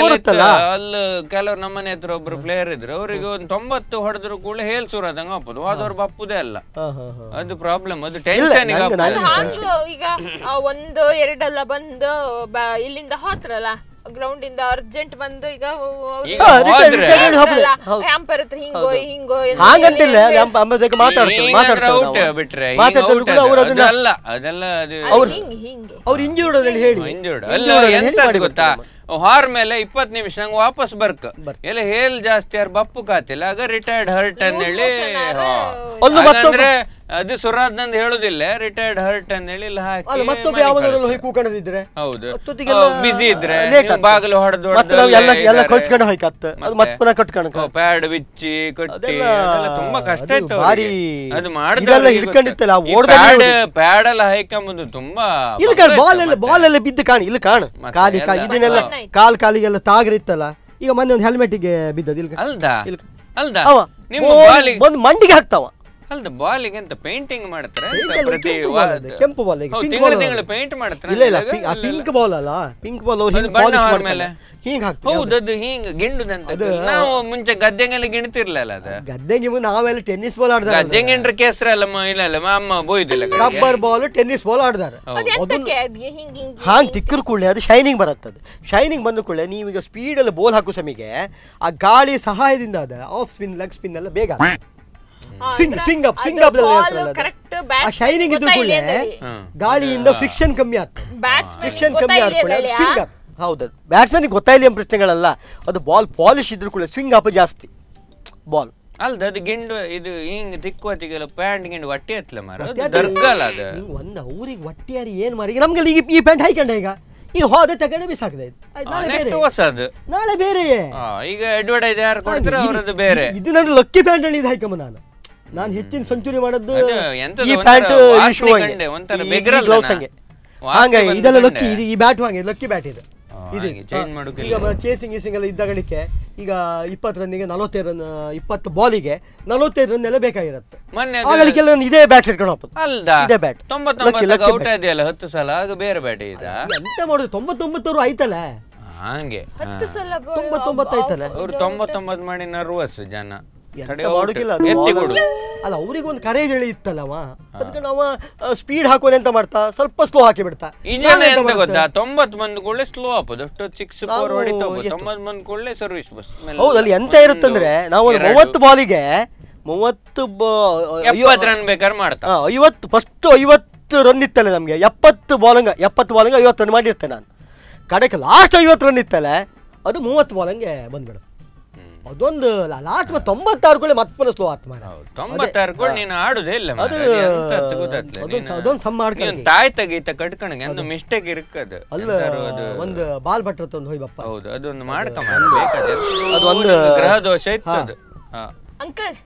ಅಲ್ಲಿ ಕೆಲವರು ನಮ್ಮನೆ ಹತ್ರ ಒಬ್ರು ಪ್ಲೇಯರ್ ಇದ್ರು ಅವರಿಗೆ ಒಂದು ತೊಂಬತ್ತು ಹೊಡೆದ್ರು ಕೂಡ ಹೇಲ್ ಸೂರದಂಗೆ ಅದು ಬಪ್ಪುದೇ ಅಲ್ಲ ಅದು ಪ್ರಾಬ್ಲಮ್ ಅದು ಈಗ ಒಂದು ಎರಡಲ್ಲ ಬಂದು ಇಲ್ಲಿಂದ ಹೋತ್ರಲ್ಲ ಗ್ರೌಂಡ್ ಇಂದ ಅರ್ಜೆಂಟ್ ಬಂದು ಈಗ ಹ್ಯಾಂಪರ್ ಹತ್ರ ಹಿಂಗೋ ಹಿಂಗೋ ಹಾಗಂತಿಲ್ಲ ಬಿಟ್ರೆ ಅವ್ರು ಅದನ್ನ ಅಲ್ಲ ಅದೆಲ್ಲ ಅವ್ರು ಹಿಂಗೆ ಅವ್ರು ಇಂಜೂರ್ಡ್ ಹೇಳಿ ಇಂಜೂರ್ಡ್ ಅಲ್ಲ ಎಂತ ಗೊತ್ತಾ ಹಾರ ಮೇಲೆ ಇಪ್ಪತ್ ನಿಮಿಷ ನಂಗೆ ವಾಪಸ್ ಬರ್ಕ ಎಲ್ಲ ಹೇಲ್ ಜಾಸ್ತಿ ಯಾರು ಬಪ್ಪು ಕಾತಿಲ್ಲ ಆಗ ರಿಟೈರ್ಡ್ ಹರ್ಟ್ ಅಂತ ಹೇಳಿ ಅಂದ್ರೆ ಅದು ಸುರಾದ್ ನಂದು ಹೇಳುದಿಲ್ಲ ರಿಟೈರ್ಡ್ ಹರ್ಟ್ ಅಂತ ಹೇಳಿ ಇಲ್ಲಿ ಹಾಕಿ ಮತ್ತೊಬ್ಬ ಯಾವ್ದಾದ್ರು ಹೋಗಿ ಕೂಕಣದಿದ್ರೆ ಹೌದು ಬಿಸಿ ಇದ್ರೆ ಬಾಗಿಲು ಹೊಡೆದು ಎಲ್ಲ ಕಳ್ಸ್ಕೊಂಡು ಹೋಯ್ಕತ್ತ ಅದು ಮತ್ತೆ ಪುನಃ ಕಟ್ಕೊಂಡು ಪ್ಯಾಡ್ ಬಿಚ್ಚಿ ಕಟ್ಟಿ ತುಂಬಾ ಕಷ್ಟ ಇತ್ತು ಬಾರಿ ಅದು ಮಾಡಿದ್ರೆ ಹಿಡ್ಕೊಂಡಿತ್ತಲ್ಲ ಪ್ಯಾಡ್ ಪ್ಯಾಡ್ ಎಲ್ಲ ಹೈಕೊಂಬುದು ತುಂಬಾ ಇಲ್ಲಿ ಬಾಲ್ ಎಲ್ಲ ಬಾಲ್ ಎಲ್ಲ ಬಿದ್ದು ಕಾಣ್ ಇಲ್ಲಿ ಕಾಣ್ ಕಾಲಿ ಕಾ ಇದನ್ನೆಲ್ಲ ಕಾಲ್ ಕಾಲಿಗೆಲ್ಲ ಇತ್ತಲ್ಲ ಈಗ ಮೊನ್ನೆ ಒಂದು ಗೆ ಬಿದ್ದದ್ದು ಇಲ್ಲಿ ಅವ ನಿಮ್ಮ ಬಂದು ಮಂಡಿಗೆ ಹಾಕ್ತಾವ ಅಲ್ದ ಬಾಲಿಗೆ ಅಂತ ಪೇಂಟಿಂಗ್ ಮಾಡ್ತಾರೆ ಕೆಂಪು ಬಾಲ್ ತಿಂಗಳು ಪೇಂಟ್ ಮಾಡ್ತಾರೆ ಇಲ್ಲ ಇಲ್ಲ ಪಿಂಕ್ ಬಾಲ್ ಅಲ್ಲ ಪಿಂಕ್ ಬಾಲ್ ಅವ್ರು ಹಿಂಗೆ ಪಾಲಿಶ್ ಮಾಡ್ಮೇಲೆ ಹಿಂಗೆ ಹಾಕ್ತಾರೆ ಹೌದು ಅದು ಹಿಂಗೆ ಗೆಂಡುದಂತ ನಾವು ಮುಂಚೆ ಗದ್ದೆಗೆಲ್ಲ ಗಿಣ್ತಿರ್ಲಿಲ್ಲ ಅದು ಗದ್ದೆಗೆ ನಾವೆಲ್ಲ ಟೆನ್ನಿಸ್ ಬಾಲ್ ಆಡ್ತಾರೆ ಗದ್ದೆ ಗಿಂಡ್ರ ಅಲ್ಲ ಇಲ್ಲ ಅಲ್ಲ ಅಮ್ಮ ಬೋಯ್ದಿಲ್ಲ ರಬ್ಬರ್ ಬಾಲ್ ಟೆನ್ನಿಸ್ ಬಾಲ್ ಆಡ್ತಾರೆ ಹಾಂಗ್ ತಿಕ್ಕರ್ ಕೂಡಲೇ ಅದು ಶೈನಿಂಗ್ ಬರುತ್ತದೆ ಶೈನಿಂಗ್ ಬಂದ ಕೂಡಲೇ ನೀವೀಗ ಸ್ಪೀಡಲ್ಲಿ ಬಾಲ್ ಹಾಕೋ ಸಮಿಗೆ ಆ ಗಾಳಿ ಸಹಾಯದಿಂದ ಅದ ಆಫ್ ಸ್ಪಿನ್ ಲೆಗ್ ಸ್ಪಿನ್ ಎಲ್ಲ ಬೇಗ ಫಿಂಗ್ ಅಪ್ ಫಿಂಗ್ ಅಪ್ ಕರೆಕ್ಟ್ ಆ ಶೈನಿಂಗ್ ಇದ್ರೂ ಗಾಳಿಯಿಂದ ಫ್ರಿಕ್ಷನ್ ಕಮ್ಮಿ ಆಗ್ತದೆ ಫ್ರಿಕ್ಷನ್ ಕಮ್ಮಿ ಆಗ್ಕೊಳ್ಳಿ ಫಿಂಗ್ ಅಪ್ ಹೌದು ಬ್ಯಾಟ್ಸ್ಮನ್ ಗೊತ್ತಾಯಿಲ್ಲ ಏನು ಪ್ರಶ್ನೆಗಳಲ್ಲ ಅದು ಬಾಲ್ ಪಾಲಿಶ್ ಇದ್ರೂ ಕೂಡ ಸ್ವಿಂಗ್ ಅಪ್ ಜಾಸ್ತಿ ಬಾಲ್ ಅಲ್ದ ಅದು ಗಿಂಡು ಇದು ಹಿಂಗ್ ತಿಕ್ಕುವತ್ತಿಗೆಲ್ಲ ಪ್ಯಾಂಟ್ ಗಿಂಡು ಹೊಟ್ಟೆ ಎತ್ತಲ ಮಾರ ದರ್ಗಲ್ಲ ಅದು ಒಂದು ಊರಿಗೆ ಹೊಟ್ಟೆ ಯಾರು ಏನು ಮಾರಿ ನಮ್ಗೆ ಈಗ ಈ ಪ್ಯಾಂಟ್ ಹಾಕೊಂಡೆ ಈಗ ಈಗ ಹೋದ್ರೆ ತಗೊಂಡು ಬಿಸಾಕದೆ ಹೊಸದು ನಾಳೆ ಬೇರೆ ಈಗ ಅಡ್ವರ್ಟೈಸ್ ಯಾರು ಕೊಡ್ತಾರೆ ಅವರದ್ದು ಬೇರೆ ಇದು ನನ್ನ ಲಕ್ಕಿ ಪ್ಯಾಂಟ್ ಅಲ್ಲಿ ಇದು ಹಾಕಮ್ಮ ನಾನು ನಾನ್ ಹೆಚ್ಚಿನ ಸೆಂಚುರಿ ಮಾಡದ್ದು ಈ ಬ್ಯಾಟ್ ಶೂ ಹಂಗೆ ಗ್ಲೌಸ್ ಹಂಗೆ ಹಂಗೆ ಇದೆಲ್ಲ ಲಕ್ಕಿ ಇದು ಈ ಬ್ಯಾಟ್ ಹಂಗೆ ಲಕ್ಕಿ ಬ್ಯಾಟ್ ಇದು ಈಗ ಚೇಸಿಂಗ್ ಗೀಸಿಂಗ್ ಎಲ್ಲ ಇದ್ದಾಗಲಿಕ್ಕೆ ಈಗ ಇಪ್ಪತ್ತು ರನ್ನಿಗೆ ನಲವತ್ತೈದು ರನ್ ಇಪ್ಪತ್ತು ಬಾಲಿಗೆ ನಲವತ್ತೈದು ರನ್ ಎಲ್ಲ ಬೇಕಾಗಿರುತ್ತೆ ಆಗಲಿಕ್ಕೆಲ್ಲ ಇದೇ ಬ್ಯಾಟ್ ಇಟ್ಕೊಂಡು ಹೋಗ್ಬೋದು ಅಲ್ಲ ಇದೇ ಬ್ಯಾಟ್ ತೊಂಬತ್ತೊಂಬತ್ತು ಔಟ್ ಇದೆಯಲ್ಲ ಹತ್ತು ಸಲ ಅದು ಬೇರೆ ಬ್ಯಾಟ್ ಇದೆ ಎಂತ ಮಾಡುದು ತೊಂಬತ್ತೊಂಬತ್ತವರು ಆಯ್ತಲ್ಲ ಹಂಗೆ ತೊಂಬತ್ತೊಂಬತ್ತು ಆಯ್ತಲ್ಲ ಅವ್ರು ತೊಂಬತ್ತೊಂಬತ್ತು ಮಾಡಿ ನರ್ವಸ್ ಜನ ಅಲ್ಲ ಅವ್ರಿಗೆ ಒಂದು ಕರೇಜ್ ಹೇಳಿ ಇತ್ತಲ್ಲವ ಅದಕ್ಕೆ ಅವ ಸ್ಪೀಡ್ ಹಾಕೋನೆ ಅಂತ ಮಾಡ್ತಾ ಸ್ವಲ್ಪ ಸ್ಲೋ ಹಾಕಿ ಬಿಡ್ತಾ ಇಂಜಿನ್ ಎಂತ ಗೊತ್ತಾ ತೊಂಬತ್ ಬಂದ್ ಕೂಡಲೇ ಸ್ಲೋ ಹಾಕೋದು ಅಷ್ಟು ಸಿಕ್ಸ್ ಫೋರ್ ಹೊಡಿತಾ ತೊಂಬತ್ ಬಂದ್ ಸರ್ವಿಸ್ ಬಸ್ ಅಲ್ಲಿ ಎಂತ ಇರುತ್ತಂದ್ರೆ ನಾವು ಒಂದು ಮೂವತ್ತು ಬಾಲಿಗೆ ಮೂವತ್ತು ರನ್ ಬೇಕಾದ್ರೆ ಮಾಡ್ತಾ ಐವತ್ತು ಫಸ್ಟ್ ಐವತ್ತು ರನ್ ಇತ್ತಲ್ಲ ನಮ್ಗೆ ಎಪ್ಪತ್ತು ಬಾಲಂಗ ಎಪ್ಪತ್ತು ಬಾಲಂಗ ಐವತ್ತು ರನ್ ಮಾಡಿರ್ತೇನೆ ನಾನು ಕಡೆಗೆ ಲಾಸ್ಟ್ ಐವತ್ತು ರನ್ ಇತ್ತಲ್ಲ ಅದು ಮೂವತ್ತು ಬಾಲಂಗೆ ಬಂದ್ಬಿಡುತ್ತೆ ಅದೊಂದು ಲಾಸ್ಟ್ ಮತ್ತೆ ತೊಂಬತ್ತಾರು ಮತ್ತೆ ಪುನಃ ಸ್ಲೋ ಆತ್ಮ ತೊಂಬತ್ತಾರು ತೊಂಬತ್ತಾರು ನೀನು ಆಡುದೇ ಇಲ್ಲ ಅದು ಅದೊಂದು ಸಮ್ ಮಾಡ್ಕೊಂಡು ತಾಯ್ತ ಗೀತ ಕಟ್ಕೊಂಡಂಗೆ ಒಂದು ಮಿಸ್ಟೇಕ್ ಇರ್ಕದು ಅಲ್ಲ ಒಂದು ಬಾಲ್ ಭಟ್ರ ಹೋಯ್ ಬಪ್ಪ ಹೌದು ಅದೊಂದು ಮಾಡ್ಕೊಂಬ ಅದು ಒಂದು ಗ್ರಹ ದೋಷ ಇತ್ತು ಅಂಕಲ್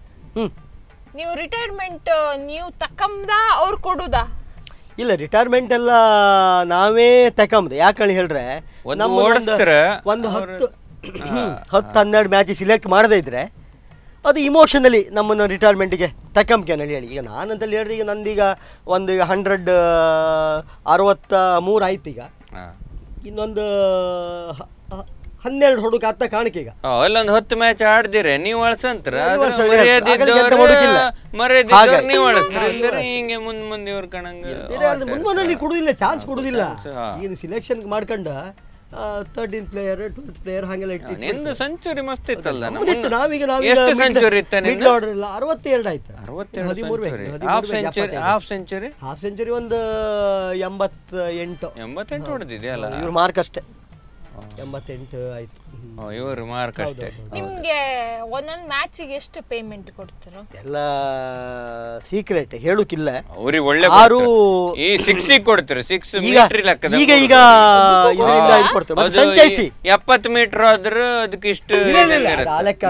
ನೀವು ರಿಟೈರ್ಮೆಂಟ್ ನೀವು ತಕ್ಕಂದ ಅವ್ರು ಕೊಡುದಾ ಇಲ್ಲ ರಿಟೈರ್ಮೆಂಟ್ ಎಲ್ಲ ನಾವೇ ತಕಂಬದು ಯಾಕಂದ್ರೆ ಹೇಳ್ರೆ ಒಂದು ಹತ್ತು ಹತ್ತು ಹನ್ನೆರಡು ಮ್ಯಾಚ್ ಸಿಲೆಕ್ಟ್ ಮಾಡದೇ ಇದ್ರೆ ಅದು ಇಮೋಷನಲಿ ನಮ್ಮನ್ನು ರಿಟೈರ್ಮೆಂಟಿಗೆ ತಕ್ಕಂಬ್ಕೇನಲ್ಲಿ ಹೇಳಿ ಈಗ ನಾನಂತಲ್ಲಿ ಹೇಳ್ರಿ ಈಗ ನಂದೀಗ ಒಂದು ಈಗ ಹಂಡ್ರೆಡ್ ಅರವತ್ತ ಮೂರು ಆಯ್ತು ಈಗ ಇನ್ನೊಂದು ಹನ್ನೆರಡು ಹುಡುಕ ಅತ್ತ ಈಗ ಅಲ್ಲೊಂದು ಹತ್ತು ಮ್ಯಾಚ್ ಆಡ್ದಿರೆ ನೀವು ಅಳ್ಸಂತ್ರ ಹಿಂಗೆ ಮುಂದ್ ಮುಂದೆ ಇವ್ರ ಕಣಂಗ ಮುಂದ್ ಮುಂದೆ ಚಾನ್ಸ್ ಕೊಡುದಿಲ್ಲ ಈಗ ಸಿಲೆಕ್ಷನ್ ಮಾಡ್ಕೊಂಡು ತರ್ಟೀನ್ ಪ್ಲೇಯರ್ ಟ್ವೆಲ್ತ್ ಪ್ಲೇಯರ್ ಹಾಗೆಲ್ಲ ಇಟ್ಟು ನಿಂದು ಸೆಂಚುರಿ ಮಸ್ತ್ ಇತ್ತಲ್ಲ ಇತ್ತು ನಾವೀಗ ಎಷ್ಟು ಸೆಂಚುರಿ ಇತ್ತು ಮಿಡ್ ಆರ್ಡರ್ ಇಲ್ಲ ಅರವತ್ತೆರಡು ಆಯ್ತು ಹದಿಮೂರು half century half century half century ಒಂದು ಎಂಬತ್ತ ಎಂಟು ಎಂಬತ್ತೆಂಟು ಹೊಡೆದಿದೆ ಇವ್ರ ಮಾರ್ಕ್ ಅಷ್ಟೇ ಎಂಬತ್ತೆಂಟು ಆಯ್ತು ಇವು ಮಾರ್ಕ್ ಅಷ್ಟೇ ನಿಮಗೆ ಒಂದೊಂದು ಮ್ಯಾಚಿಗೆ ಎಷ್ಟು ಪೇಮೆಂಟ್ ಕೊಡ್ತಾರೆ ಎಲ್ಲ ಸೀಕ್ರೆಟ್ ಹೇಳುಕ್ಕಿಲ್ಲ ಅವ್ರಿಗೆ ಒಳ್ಳೆ ಆರು ಈ ಸಿಕ್ಸ್ ಕೊಡ್ತಾರೆ ಸಿಕ್ಸ್ ಮೀಟರ್ ಲೆಕ್ಕ ಈಗ ಈಗ ಇದರಿಂದ ಇದು ಕೊಡ್ತಾರೆ ಫ್ರಾಂಚೈಸಿ 70 ಮೀಟರ್ ಆದ್ರೂ ಅದಕ್ಕೆ ಇಷ್ಟು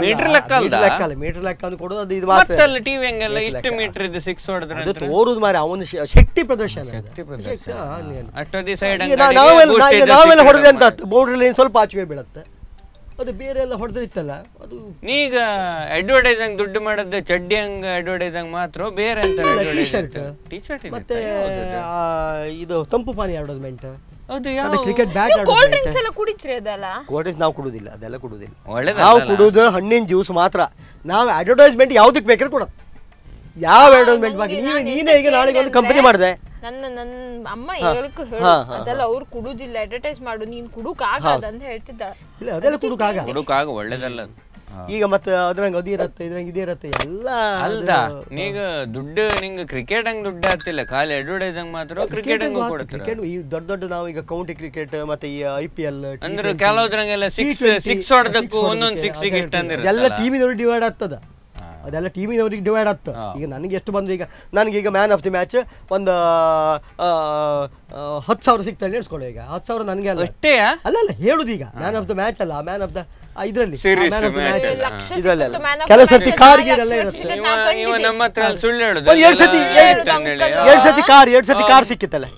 ಮೀಟರ್ ಲೆಕ್ಕ ಅಲ್ಲ ಲೆಕ್ಕ ಅಲ್ಲ ಮೀಟರ್ ಲೆಕ್ಕ ಅಂತ ಕೊಡೋದು ಅದು ಇದು ಮಾತ್ರ ಅಲ್ಲ ಟಿವಿ ಹೆಂಗೆಲ್ಲ ಇಷ್ಟು ಮೀಟರ್ ಇದೆ ಸಿಕ್ಸ್ ಹೊಡೆದ್ರೆ ಅದು ತೋರುದು ಮಾರಿ ಅವನು ಶಕ್ತಿ ಪ್ರದರ್ಶನ ಶಕ್ತಿ ಪ್ರದರ್ಶನ ಅಷ್ಟೊಂದು ಸೈಡ್ ನಾವೆಲ್ಲ ನಾವೆಲ್ಲ ಹೊಡೆದ್ರೆ ಅಂತ ಬೌಂಡ್ರಿ ಅದರಲ್ಲಿ ಸ್ವಲ್ಪ ಆಚೆಗೆ ಬೀಳುತ್ತೆ ಅದು ಬೇರೆ ಎಲ್ಲ ಹೊಡೆದಿತ್ತಲ್ಲ ಅದು ಈಗ ಅಡ್ವರ್ಟೈಸಿಂಗ್ ದುಡ್ಡು ಮಾಡೋದು ಚಡ್ಡಿ ಹಂಗೆ ಅಡ್ವರ್ಟೈಸಿಂಗ್ ಮಾತ್ರ ಬೇರೆ ಅಂತ ಟೀ ಶರ್ಟ್ ಟೀ ಶರ್ಟ್ ಮತ್ತೆ ಇದು ತಂಪು ಪಾನಿ ಅಡ್ವರ್ಟೈಸ್ಮೆಂಟ್ ಅದು ಯಾವ ಕ್ರಿಕೆಟ್ ಬ್ಯಾಟ್ ಕೋಲ್ಡ್ ಡ್ರಿಂಕ್ಸ್ ಎಲ್ಲ ಕುಡಿತ್ರಿ ಅದಲ್ಲ ಕೋಲ್ಡ್ ಡ್ರಿಂಕ್ಸ್ ನಾವು ಕುಡುವುದಿಲ್ಲ ಅದೆಲ್ಲ ಕುಡುವುದಿಲ್ಲ ಒಳ್ಳೆದ ನಾವು ಕುಡುವುದು ಹಣ್ಣಿನ ಜ್ಯೂಸ್ ಮಾತ್ರ ನಾವು ಅಡ್ವರ್ಟೈಸ್ಮೆಂಟ್ ಯಾವುದಕ್ಕೆ ಬೇಕಾದ್ರೆ ಕೊಡೋದು ಯಾವ ಅಡ್ವರ್ಟೈಸ್ಮೆಂಟ್ ಬಗ್ಗೆ ನೀವೇ ನೀನೇ ಈಗ ನಾಳೆಗೆ ಒಂದು ಕಂಪನಿ ಮಾಡಿದೆ ನನ್ನ ನನ್ನ ಅಮ್ಮ ಹೇಳಕ್ಕೂ ಹೇಳು ಅದೆಲ್ಲ ಅವ್ರು ಕುಡುದಿಲ್ಲ ಅಡ್ವರ್ಟೈಸ್ ಮಾಡು ನೀನ್ ಕುಡುಕ್ ಆಗದ ಅಂತ ಹೇಳ್ತಿದ್ದಾಳೆ ಇಲ್ಲ ಅದೆಲ್ಲ ಕುಡುಕ್ ಆಗ ಕುಡುಕ್ ಆಗ ಒಳ್ಳೇದಲ್ಲ ಈಗ ಮತ್ತೆ ಅದ್ರಂಗ ಅದೇ ಇರತ್ತೆ ಇದ್ರಂಗ ಇದೇ ಇರತ್ತೆ ಎಲ್ಲ ಅಲ್ದ ನೀಗ ದುಡ್ಡು ನಿಂಗೆ ಕ್ರಿಕೆಟ್ ಹಂಗ್ ದುಡ್ಡು ಆಗ್ತಿಲ್ಲ ಖಾಲಿ ಅಡ್ವರ್ಟೈಸ್ ಹಂಗ್ ಮಾತ್ರ ಕ್ರಿಕೆಟ್ ಹಂಗ್ ಕ್ರಿಕೆಟ್ ಈ ದೊಡ್ಡ ದೊಡ್ಡ ನಾವು ಈಗ ಕೌಂಟಿ ಕ್ರಿಕೆಟ್ ಮತ್ತೆ ಈ ಐ ಪಿ ಎಲ್ ಅಂದ್ರೆ ಕೆಲವದ್ರಂಗೆಲ್ಲ ಸಿಕ್ಸ್ ಸಿಕ್ಸ್ ಹೊಡೆದಕ್ಕೂ ಒಂದೊಂದು ಸಿಕ್ಸ್ ಇಷ್ಟ ಎಲ್ಲ ಟೀಮಿನವ್ರು ಡಿವೈಡ್ ಆಗ್ತದ ಅದೆಲ್ಲ ಟೀಮಿನವ್ರಿಗೆ ಡಿವೈಡ್ ಆಗ್ತದೆ ಈಗ ನನಗೆ ಎಷ್ಟು ಬಂದ್ರೆ ಈಗ ನನಗೀಗ ಮ್ಯಾನ್ ಆಫ್ ದಿ ಮ್ಯಾಚ್ ಒಂದು ಹತ್ತು ಸಾವಿರ ಸಿಗ್ತಾ ನೆನೆಸ್ಕೊಳ್ಳಿ ಈಗ ಹತ್ತು ಸಾವಿರ ನನಗೆ ಅಲ್ಲ ಅಷ್ಟೇ ಅಲ್ಲ ಅಲ್ಲ ಹೇಳುದು ಈಗ ಮ್ಯಾನ್ ಆಫ್ ದ ಮ್ಯಾಚ್ ಅಲ್ಲ ಮ್ಯಾನ್ ಆಫ್ ದ ಇದರಲ್ಲಿ ಕೆಲವು ಸರ್ತಿ ಕಾರ್ ಗೀರ್ ಎಲ್ಲ ಇರುತ್ತೆ ಎರಡು ಸತಿ ಎರಡು ಸತಿ ಕಾರ್ ಎರಡು ಸತಿ ಕಾರ್ ಸಿಕ್ಕಿತ್ತಲ್ಲ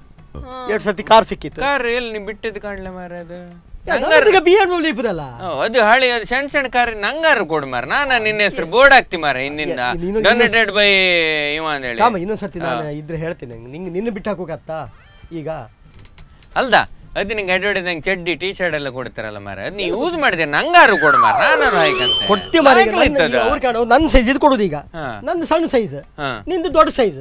ಎರಡು ಸರ್ತಿ ಕಾರ್ ಸಿಕ್ಕಿತ್ತು ಕಾರ್ ಎಲ್ಲಿ ಬಿಟ್ಟಿದ್ದು ಕಾಣ್ಲೆ ಅದು ಬಿ ಎಂ ಡಬ್ಲ್ಯೂ ಇಪ್ಪದಲ್ಲ ಅದು ಹಳಿ ಅದು ಸಣ್ಣ ಸಣ್ಣ ಕಾರ್ ನಂಗಾರು ಕೊಡ್ ಮಾರ ನಾನು ನಿನ್ನ ಹೆಸರು ಬೋರ್ಡ್ ಹಾಕ್ತಿ ಮಾರ ಇನ್ನಿಂದ ಡೊನೇಟೆಡ್ ಬೈ ಇವ ಅಂತ ಹೇಳಿ ಕಾಮ ಇನ್ನೊಂದ್ಸರ್ತಿ ನಾನು ಇದ್ರೆ ಹೇಳ್ತೀನಿ ನಿಂಗೆ ನಿನ್ನ ಬಿಟ್ಟು ಹಾಕೋಕತ್ತಾ ಈಗ ಅಲ್ದಾ ಅದು ನಿಂಗೆ ಅಡ್ವರ್ಟೈಸ್ ನಂಗೆ ಚಡ್ಡಿ ಟೀ ಶರ್ಟ್ ಎಲ್ಲ ಕೊಡ್ತಾರಲ್ಲ ಮಾರ ನೀ ಯೂಸ್ ಮಾಡಿದೆ ನಂಗಾರು ಕೊಡ್ ಮಾರ ನಾನು ಹಾಕಂತೆ ಕೊಡ್ತೀವಿ ಮಾರ ನನ್ನ ಸೈಜ್ ಇದು ಕೊಡೋದು ಈಗ ನಂದು ಸಣ್ಣ ಸೈಜ್ ನಿಂದು ದೊಡ್ಡ ಸೈಜ್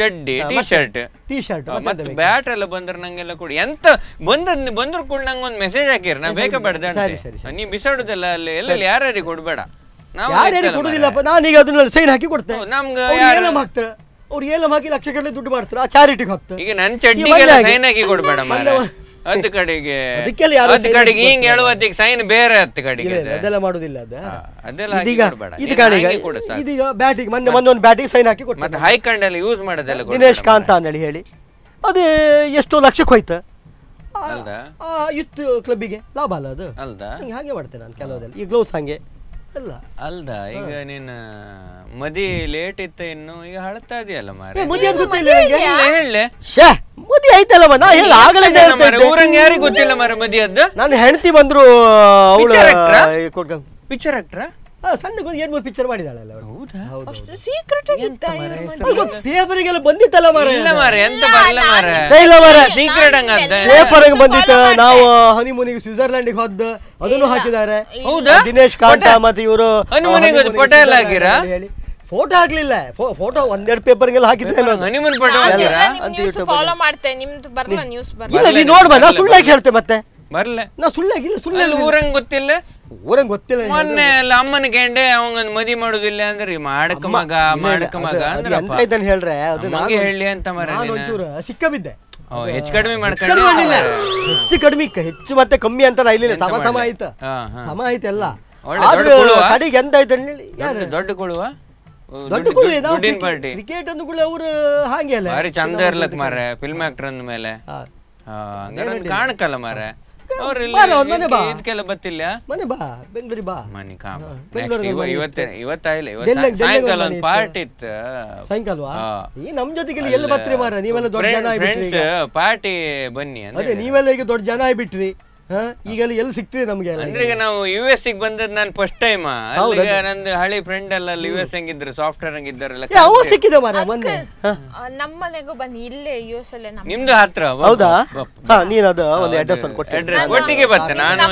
ಚಡ್ಡಿ ಟೀ ಶರ್ಟ್ ಟೀ ಶರ್ಟ್ ಮತ್ತೆ ಬ್ಯಾಟ್ ಎಲ್ಲ ಬಂದ್ರೆ ನಂಗೆಲ್ಲ ಕೊಡಿ ಎಂತ ಬಂದ ಬಂದ್ರು ಕೂಡ ನಂಗೆ ಒಂದು ಮೆಸೇಜ್ ಹಾಕಿರಿ ನಾ ಬೇಕೇ ಬೇಡ ನೀ ಬಿಸಾಡುದಲ್ಲ ಅಲ್ಲಿ ಎಲ್ಲ ಯಾರ್ಯಾರಿಗೆ ಕೊಡ್ಬೇಡ ಯಾರ್ಯಾರಿಗೆ ಕೊಡುದಿಲ್ಲಪ್ಪ ನಾನೀಗ ಅದನ್ನ ಸೈನ್ ಹಾಕಿ ಕೊಡ್ತೇನೆ ನಮ್ಗೆ ಯಾರು ಹಾಕ್ತಾರೆ ಅವ್ರು ಏಲಂ ಹಾಕಿ ಲಕ್ಷ ಗಟ್ಟಲೆ ದುಡ್ಡು ಮಾಡ್ತಾರೆ ಆ ಚಾರಿಟಿಗೆ ಹಾಕ್ತಾರೆ ಈಗ ನನ್ನ ಚಡ್ಡಿಗೆಲ್ಲ ಸೈನ್ ಹಾಕಿ ಕೊಡ್ಬೇಡ ಮಾರ್ರೆ ಹತ್ತು ಕಡೆಗೆ ಹತ್ತು ಕಡೆಗೆ ಹಿಂಗ್ ಹೇಳುವತ್ತಿಗೆ ಸೈನ್ ಬೇರೆ ಹತ್ತು ಕಡೆಗೆ ಅದೆಲ್ಲ ಮಾಡುದಿಲ್ಲ ಅದ ಅದೆಲ್ಲ ಇದೀಗ ಇದು ಕಾಣಿಗ ಇದೀಗ ಬ್ಯಾಟಿಗೆ ಮೊನ್ನೆ ಒಂದು ಬ್ಯಾಟಿಗೆ ಸೈನ್ ಹಾಕಿ ಕೊಟ್ಟು ಮತ್ತೆ ಹೈಕಂಡ್ ಎಲ್ಲ ಯೂಸ್ ಮಾಡೋದೆಲ್ಲ ದಿನೇಶ್ ಕಾಂತ ಅಂತೇಳಿ ಹೇಳಿ ಅದೇ ಎಷ್ಟೋ ಲಕ್ಷಕ್ಕೆ ಹೋಯ್ತು ಯುತ್ ಕ್ಲಬ್ಬಿಗೆ ಲಾಭ ಅಲ್ಲ ಅದು ಹಾಗೆ ಮಾಡ್ತೇನೆ ನಾನು ಕೆಲವದಲ್ಲಿ ಈ ಗ್ಲೌಸ್ ಹಂಗೆ ಅಲ್ಲ ಅಲ್ದ ಈಗ ನಿನ್ನ ಮದಿ ಲೇಟ್ ಇತ್ತ ಇನ್ನು ಈಗ ಹಳತಾ ಇದೆಯಲ್ಲ ಮಾರಿ ಮುದಿ ಅಂತ ಗೊತ್ತಿಲ್ಲ ಹೇಳೆ ಮದಿ ಐತಲ್ಲ ಮನ ಹೇಳ ಆಗಲೇ ಮಾರಿ ಊರಂಗ ಯಾರಿಗೂ ಗೊತ್ತಿಲ್ಲ ಮಾರಿ ಮದಿ ಅದ್ದು ನನ್ನ ಹೆಂಡತಿ ಬಂದ್ರು ಅವಳು ಪಿಕ್ಚರ್ ಆಕ್ಟ್ರಾ ಸಣ್ಣ ಏನ್ ಮೂರು ಪಿಕ್ಚರ್ ಮಾಡಿದಾಳಲ್ಲ ಸೀಕ್ರೆಟ್ ಪೇಪರಿಗೆಲ್ಲ ಬಂದಿತ್ತಲ್ಲ ಮಾರ ಇಲ್ಲ ಮಾರ ಎಂತ ಬರಲ್ಲ ಮಾರ ಇಲ್ಲ ಮಾರ ಸೀಕ್ರೆಟ್ ಹಂಗ ಪೇಪರಿಗೆ ಬಂದಿತ್ತು ನಾವು ಹನಿಮೂನಿಗೆ ಗೆ ಹೋದ ಅದನ್ನು ಹಾಕಿದ್ದಾರೆ ಹೌದಾ ದಿನೇಶ್ ಕಾಂಟಾ ಮತ್ತೆ ಇವರು ಹನಿಮೂನಿಗೆ ಪಟೇಲ್ ಆಗಿರ ಹೇಳಿ ಫೋಟೋ ಹಾಕ್ಲಿಲ್ಲ ಫೋಟೋ ಒಂದೆರಡು ಪೇಪರ್ಗೆಲ್ಲ ಹಾಕಿದ್ರೆ ಫಾಲೋ ಮಾಡ್ತೆ ನಿಮ್ದು ಬರಲ್ಲ ನ್ಯೂಸ್ ಬರಲ್ಲ ನೀ ನೋಡ್ಬಾ ಸುಳ್ಳಾಗಿ ಹೇಳ್ತೇ ಮತ್ತೆ ಬರಲ್ಲ ನಾ ಸುಳ್ಳಾಗಿಲ್ಲ ಸುಳ್ಳು ಊರಂಗ ಗೊತ್ತಿಲ್ಲ ಊರಂಗ ಗೊತ್ತಿಲ್ಲ ಮೊನ್ನೆ ಅಲ್ಲ ಅಮ್ಮನ ಗೇಂಡೆ ಅವಂಗ ಮದಿ ಮಾಡೋದಿಲ್ಲ ಅಂದ್ರಿ ಮಾಡಕ ಮಗ ಮಾಡಕ ಮಗ ಅಂದ್ರೆ ಅಂತ ಇದನ್ನ ಹೇಳ್ರೆ ಅದು ನನಗೆ ಹೇಳಿ ಅಂತ ಮರ ಒಂಚೂರು ಸಿಕ್ಕಬಿದ್ದೆ ಹೆಚ್ಚು ಕಡಿಮೆ ಮಾಡ್ಕೊಂಡಿಲ್ಲ ಹೆಚ್ಚು ಕಡಿಮೆ ಹೆಚ್ಚು ಮತ್ತೆ ಕಮ್ಮಿ ಅಂತ ಇಲ್ಲ ಸಮ ಸಮ ಆಯ್ತು ಸಮ ಆಯ್ತು ಎಲ್ಲ ಕಡೆಗೆ ಎಂತ ಆಯ್ತು ಹೇಳಿ ದೊಡ್ಡ ಕೊಡುವ ದೊಡ್ಡ ಪಾರ್ಟಿ ಕ್ರಿಕೆಟ್ ಅಂದ ಕೂಡ ಅವರು ಹಾಗೆ ಅಲ್ಲ ಚಂದ ಇರ್ಲಕ್ ಮಾರ್ರೆ ಫಿಲ್ಮ್ ಆಕ್ಟರ್ ಅಂದ ಮೇಲೆ ಕಾಣಕಲ್ಲ ಮಾರ್ರೆ ಬಾ ಮನೆ ಬಾ ಇದಕ್ಕೆಲ್ಲ ಬತ್ತಿಲ್ಲ ಮನೆ ಬಾ ಬೆಂಗಳೂರಿಗೆ ಬಾ ಮನೆ ಕಾಮ ಇವತ್ತೇ ಇವತ್ತ ಇಲ್ಲ ಇವತ್ತು ಸಾಯಂಕಾಲ ಒಂದು ಪಾರ್ಟಿ ಇತ್ತು ಸಾಯಂಕಾಲವಾ ಈ ನಮ್ಮ ಜೊತೆಗೆ ಎಲ್ಲ ಬತ್ರಿ ಮಾರ ನೀವೆಲ್ಲ ದೊಡ್ಡ ಜನ ಫ್ರೆಂಡ್ಸ್ ಪಾರ್ಟಿ ಬನ್ನಿ ಅದೇ ನೀವೆಲ್ಲ ಈಗ ದೊಡ್ಡ ಜನ ಆಗಿಬಿಟ್ರಿ ಈಗ ಅಲ್ಲಿ ಎಲ್ಲಿ ಸಿಗ್ತೀರಿ ನಮಗೆ ಅಂದ್ರೆ ಈಗ ನಾವು ಯು ಎಸ್ ಗೆ ಬಂದದ್ ನಾನು ಫಸ್ಟ್ ಟೈಮ್ ನಂದು ಹಳೆ ಫ್ರೆಂಡ್ ಎಲ್ಲ ಯುಎಸ್ ಯು ಎಸ್ ಹೆಂಗಿದ್ರು ಸಾಫ್ಟ್ವೇರ್ ಹಂಗಿದ್ದಾರಲ್ಲ ಅವ ಸಿಕ್ಕಿದೆ ಮಾರ ಮೊನ್ನೆ ನಮ್ಮ ಮನೆಗೂ ಬಂದು ಇಲ್ಲೇ ಯು ಎಸ್ ಅಲ್ಲೇ ನಿಮ್ದು ಹತ್ರ ಹೌದಾ ಹಾ ನೀನು ಅದು ಒಂದು ಅಡ್ರೆಸ್ ಒಂದು ಕೊಟ್ಟೆ ಒಟ್ಟಿಗೆ ಬರ್ತೆ ನಾನು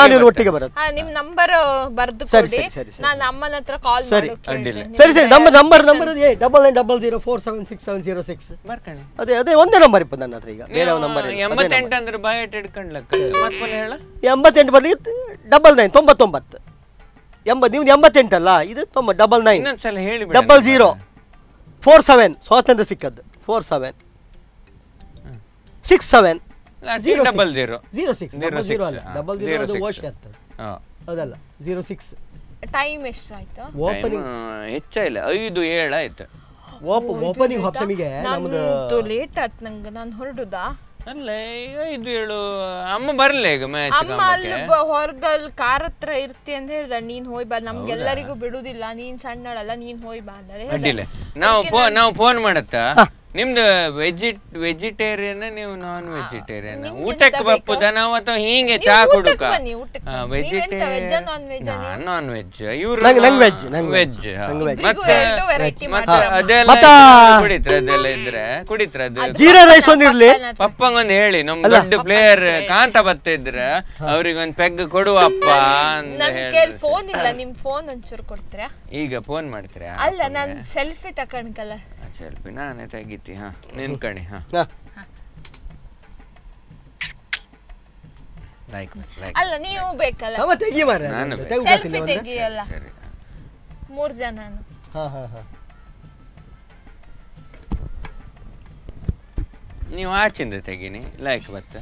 ನಾನು ಒಟ್ಟಿಗೆ ಬರುತ್ತೆ ನಿಮ್ ನಂಬರ್ ಬರೆದು ಕೊಡಿ ನಾನು ಅಮ್ಮನ ಹತ್ರ ಕಾಲ್ ಸರಿ ಅಡ್ಡಿಲ್ಲ ಸರಿ ಸರಿ ನಂಬರ್ ನಂಬರ್ ನಂಬರ್ ಏ double nine double zero four seven six seven zero six ಬರ್ಕೊಳ್ಳಿ ಅದೇ ಅದೇ ಒಂದೇ ನಂಬರ್ ಇಪ್ಪ ನನ್ನ ಹತ್ರ ಈಗ ಬೇರೆ ನಂಬರ್ ಎಂಬತ್ತೆಂಟು ಅಂದ್ರೆ ಬಾಯ್ ಇಟ್ಕೊಂಡ್ಲಕ್ಕ ಎಂಬತ್ತೆಂಟು ಬದಲಿಗೆ ಡಬಲ್ ನೈನ್ ತೊಂಬತ್ತೊಂಬತ್ತು ಎಂಬತ್ತು ನೀವು ಎಂಬತ್ತೆಂಟಲ್ಲ ಇದು ತೊಂಬ ಡಬಲ್ ನೈನ್ ಹೇಳಿ ಡಬಲ್ ಜೀರೋ ಫೋರ್ ಸೆವೆನ್ ಸ್ವಾತಂತ್ರ್ಯ ಸಿಕ್ಕದ್ದು four seven six seven opening ಹೊರಡುದಾ ಅಲ್ಲ ಇದು ಹೇಳು ಅಮ್ಮ ಬರಲೇ ಈಗ ಮ್ಯಾಚ್ ಅಮ್ಮ ಅಲ್ಲಿ ಹೊರಗಲ್ ಕಾರ್ ಹತ್ರ ಇರ್ತಿ ಅಂತ ಹೇಳ್ದ ನೀನ್ ಹೋಯ್ ಬಾ ನಮ್ಗೆಲ್ಲರಿಗೂ ಬಿಡುದಿಲ್ಲ ನೀನ್ ಸಣ್ಣಳಲ್ಲ ನೀನ್ ಹೋಯ್ ಬಾ ಅಂದ್ರೆ ನಾವು ನಾವು ಫೋನ್ ಮಾಡತ್ತಾ ನಿಮ್ದು ವೆಜಿಟ್ ವೆಜಿಟೇರಿಯನ್ ನೀವು ನಾನ್ ವೆಜಿಟೇರಿಯನ್ ಊಟಕ್ಕೆ ಬಪ್ಪು ದನ ಅಥವಾ ಹೀಗೆ ಚಾ ಕುಡುಕ ವೆಜಿಟೇರಿಯನ್ ನಾನ್ ನಾನ್ ವೆಜ್ ಇವ್ರು ವೆಜ್ ವೆಜ್ ಮತ್ತೆ ಅದೆಲ್ಲ ಕುಡಿತ್ರ ಅದೆಲ್ಲ ಇದ್ರೆ ಕುಡಿತ್ರ ಅದು ಜೀರಾ ರೈಸ್ ಒಂದಿರ್ಲಿ ಪಪ್ಪಂಗೊಂದು ಹೇಳಿ ನಮ್ ದೊಡ್ಡ ಪ್ಲೇಯರ್ ಕಾಂತ ಬತ್ತಿದ್ರೆ ಅವ್ರಿಗೊಂದ್ ಪೆಗ್ ಕೊಡುವಪ್ಪ ಅಂತ ಹೇಳಿ ಫೋನ್ ಇಲ್ಲ ನಿಮ್ ಫೋನ್ ಒಂಚೂರು ಕೊಡ್ತೀರಾ ಈಗ ಫೋನ್ ಮಾಡ್ತೀರಾ ಅಲ್ಲ ನಾನು ಸೆಲ್ಫಿ ತಕೊಂಡ್ಕಲ್ಲ ಸೆಲ್ಫಿ ನಾನೇ ತೆಗಿತೀನಿ ಮಾಡ್ತಿ ಹಾ ನಿನ್ಕಣಿ ಹಾ ಲೈಕ್ ಲೈಕ್ ಅಲ್ಲ ನೀವು ಬೇಕಲ್ಲ ಸಮ ತೆಗಿ ಮಾರ್ರೆ ನಾನು ಸೆಲ್ಫಿ ತೆಗಿಯಲ್ಲ ಸರಿ ಮೂರು ಜನ ಹಾ ಹಾ ಹಾ ನೀವು ಆಚಿಂದ ತೆಗಿನಿ ಲೈಕ್ ಬತ್ತೆ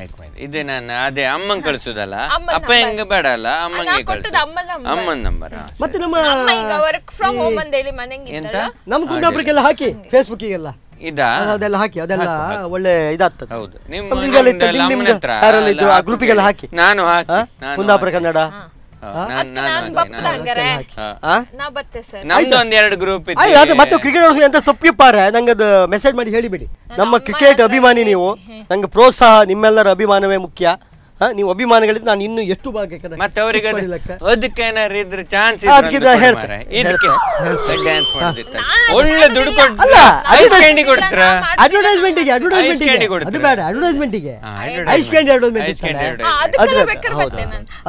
ಆಯ್ತು ಆಯ್ತು ಇದೇ ನಾನು ಅದೇ ಅಮ್ಮನ್ ಕಳ್ಸುದಲ್ಲ ಅಪ್ಪ ಹೆಂಗ್ ಬೇಡ ಅಲ್ಲ ಅಮ್ಮನ್ ಅಮ್ಮನ್ ನಂಬರ್ ಮತ್ತೆ ನಮ್ಮ ವರ್ಕ್ ಫ್ರಮ್ ಹೋಮ್ ಅಂತ ಹೇಳಿ ಮನೆಗೆ ಎಂತ ನಮ್ ನಮ್ಮ ಕುಂದಾಪುರಕ್ಕೆಲ್ಲ ಹಾಕಿ ಫೇಸ್ಬುಕ್ಕಿಗೆಲ್ಲ ಇದಾ ಅದೆಲ್ಲ ಹಾಕಿ ಅದೆಲ್ಲ ಒಳ್ಳೆ ಇದಾಗ್ತದೆ ಹೌದು ನಿಮ್ಮ ನಿಮ್ದೆಲ್ಲ ಅಮ್ಮನ ಹತ್ರ ಗ್ರೂಪಿಗೆಲ್ಲ ಹಾಕಿ ನಾನು ಹಾಕಿ ನಾನು ಕುಂದಾಪುರ ಕನ್ನಡ ಮತ್ತೆ ಕ್ರಿಕೆಟ್ ಎಂತ ಮೆಸೇಜ್ ಮಾಡಿ ಹೇಳಿಬಿಡಿ ನಮ್ಮ ಕ್ರಿಕೆಟ್ ಅಭಿಮಾನಿ ನೀವು ನಂಗೆ ಪ್ರೋತ್ಸಾಹ ನಿಮ್ಮೆಲ್ಲರ ಅಭಿಮಾನವೇ ಮುಖ್ಯ ನೀವು ಅಭಿಮಾನಿಗಳಿಂದ ನಾನು ಇನ್ನು ಎಷ್ಟು ಭಾಗ ಮತ್ತೆ ಅವರಿಗೆ ಅದಕ್ಕೆ ಏನಾರು ಇದ್ರ ಚಾನ್ಸ್ ಹೇಳ್ತಾರೆ ಒಳ್ಳೆ ದುಡ್ಡು ಕೊಡ್ತೀರ ಐಸ್ ಅಡ್ವರ್ಟೈಸ್ಮೆಂಟ್ ಗೆ ಅಡ್ವರ್ಟೈಸ್ಮೆಂಟ್ ಅದು ಬೇಡ ಅಡ್ವರ್ಟೈಸ್ಮೆಂಟ್ ಐಸ್ ಕ್ಯಾಂಡ್ ಅಡ್ವರ್ಟೈಸ್ಮೆಂಟ್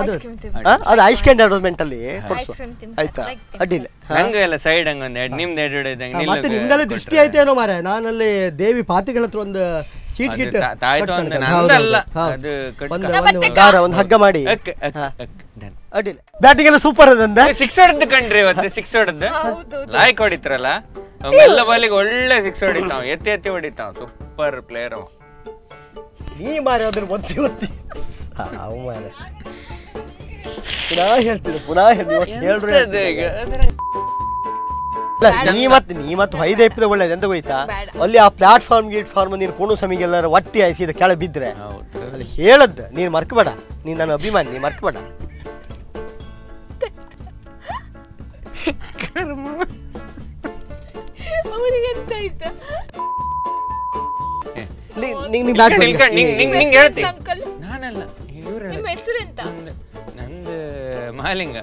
ಅದು ಅದು ಐಸ್ ಕ್ಯಾಂಡಿ ಅಲ್ಲಿ ಆಯ್ತಾ ಅಡ್ಡಿಲ್ಲ ಹಂಗ ಎಲ್ಲ ಸೈಡ್ ಹಂಗ ಒಂದ್ ನಿಮ್ದು ಅಡ್ವರ್ಟೈಸ್ ಮತ್ತೆ ನಿಮ್ದೆಲ್ಲ ದೃಷ್ಟಿ ಐತೆ ಮಾರಾಯ ನಾನಲ್ಲಿ ದೇವಿ ಪಾತಿಗಳ ಹತ್ರ ಒಂದು ಚೀಟ್ ಒಂದು ಹಗ್ಗ ಮಾಡಿ ಬ್ಯಾಟಿಂಗ್ ಎಲ್ಲ ಸೂಪರ್ ಅದಂದ ಸಿಕ್ಸ್ ಹೊಡೆದ್ ಕಂಡ್ರಿ ಇವತ್ತು ಸಿಕ್ಸ್ ಹೊಡೆದ್ ಲಾಯಕ್ ಹೊಡಿತ್ರಲ್ಲ ಎಲ್ಲ ಬಾಲಿಗೆ ಒಳ್ಳೆ ಸಿಕ್ಸ್ ಹೊಡಿತಾವ ಎತ್ತಿ ಎತ್ತಿ ಹೊಡಿತಾವ ಸೂಪರ್ ಪ್ಲೇಯರ್ ಅವ ನೀ ಮಾರಿ ಅದ್ರ ಒತ್ತಿ ಒತ್ತಿ ಅವಮಾನ ಪುನಃ ಹೇಳ್ತೀನಿ ಪುನಃ ಹೇಳ್ರಿ ನೀ ಮತ್ ನೀ ಮತ್ತೆ ಹೊಯ್ದೆ ಇಪ್ಪಿದ ಒಳ್ಳೇದು ಎಂತ ಹೋಯ್ತಾ ಅಲ್ಲಿ ಆ ಪ್ಲಾಟ್ಫಾರ್ಮ್ ಫಾರ್ಮ್ ನೀನು ಪೂರ್ಣ ಸಮಿಗೆಲ್ಲರ ಒಟ್ಟಿ ಇದು ಕೆಳ ಬಿದ್ರೆ ಅಲ್ಲಿ ಹೇಳದ್ ನೀನು ಮರ್ಕಬೇಡ ನೀನು ನನ್ನ ಅಭಿಮಾನಿ ನೀ ಮರ್ಕಬೇಡ ಅವರಿಗೆಂತ ಆಯ್ತಾ ನಾನಲ್ಲ ನಂದು ಮಾಲಿಂಗ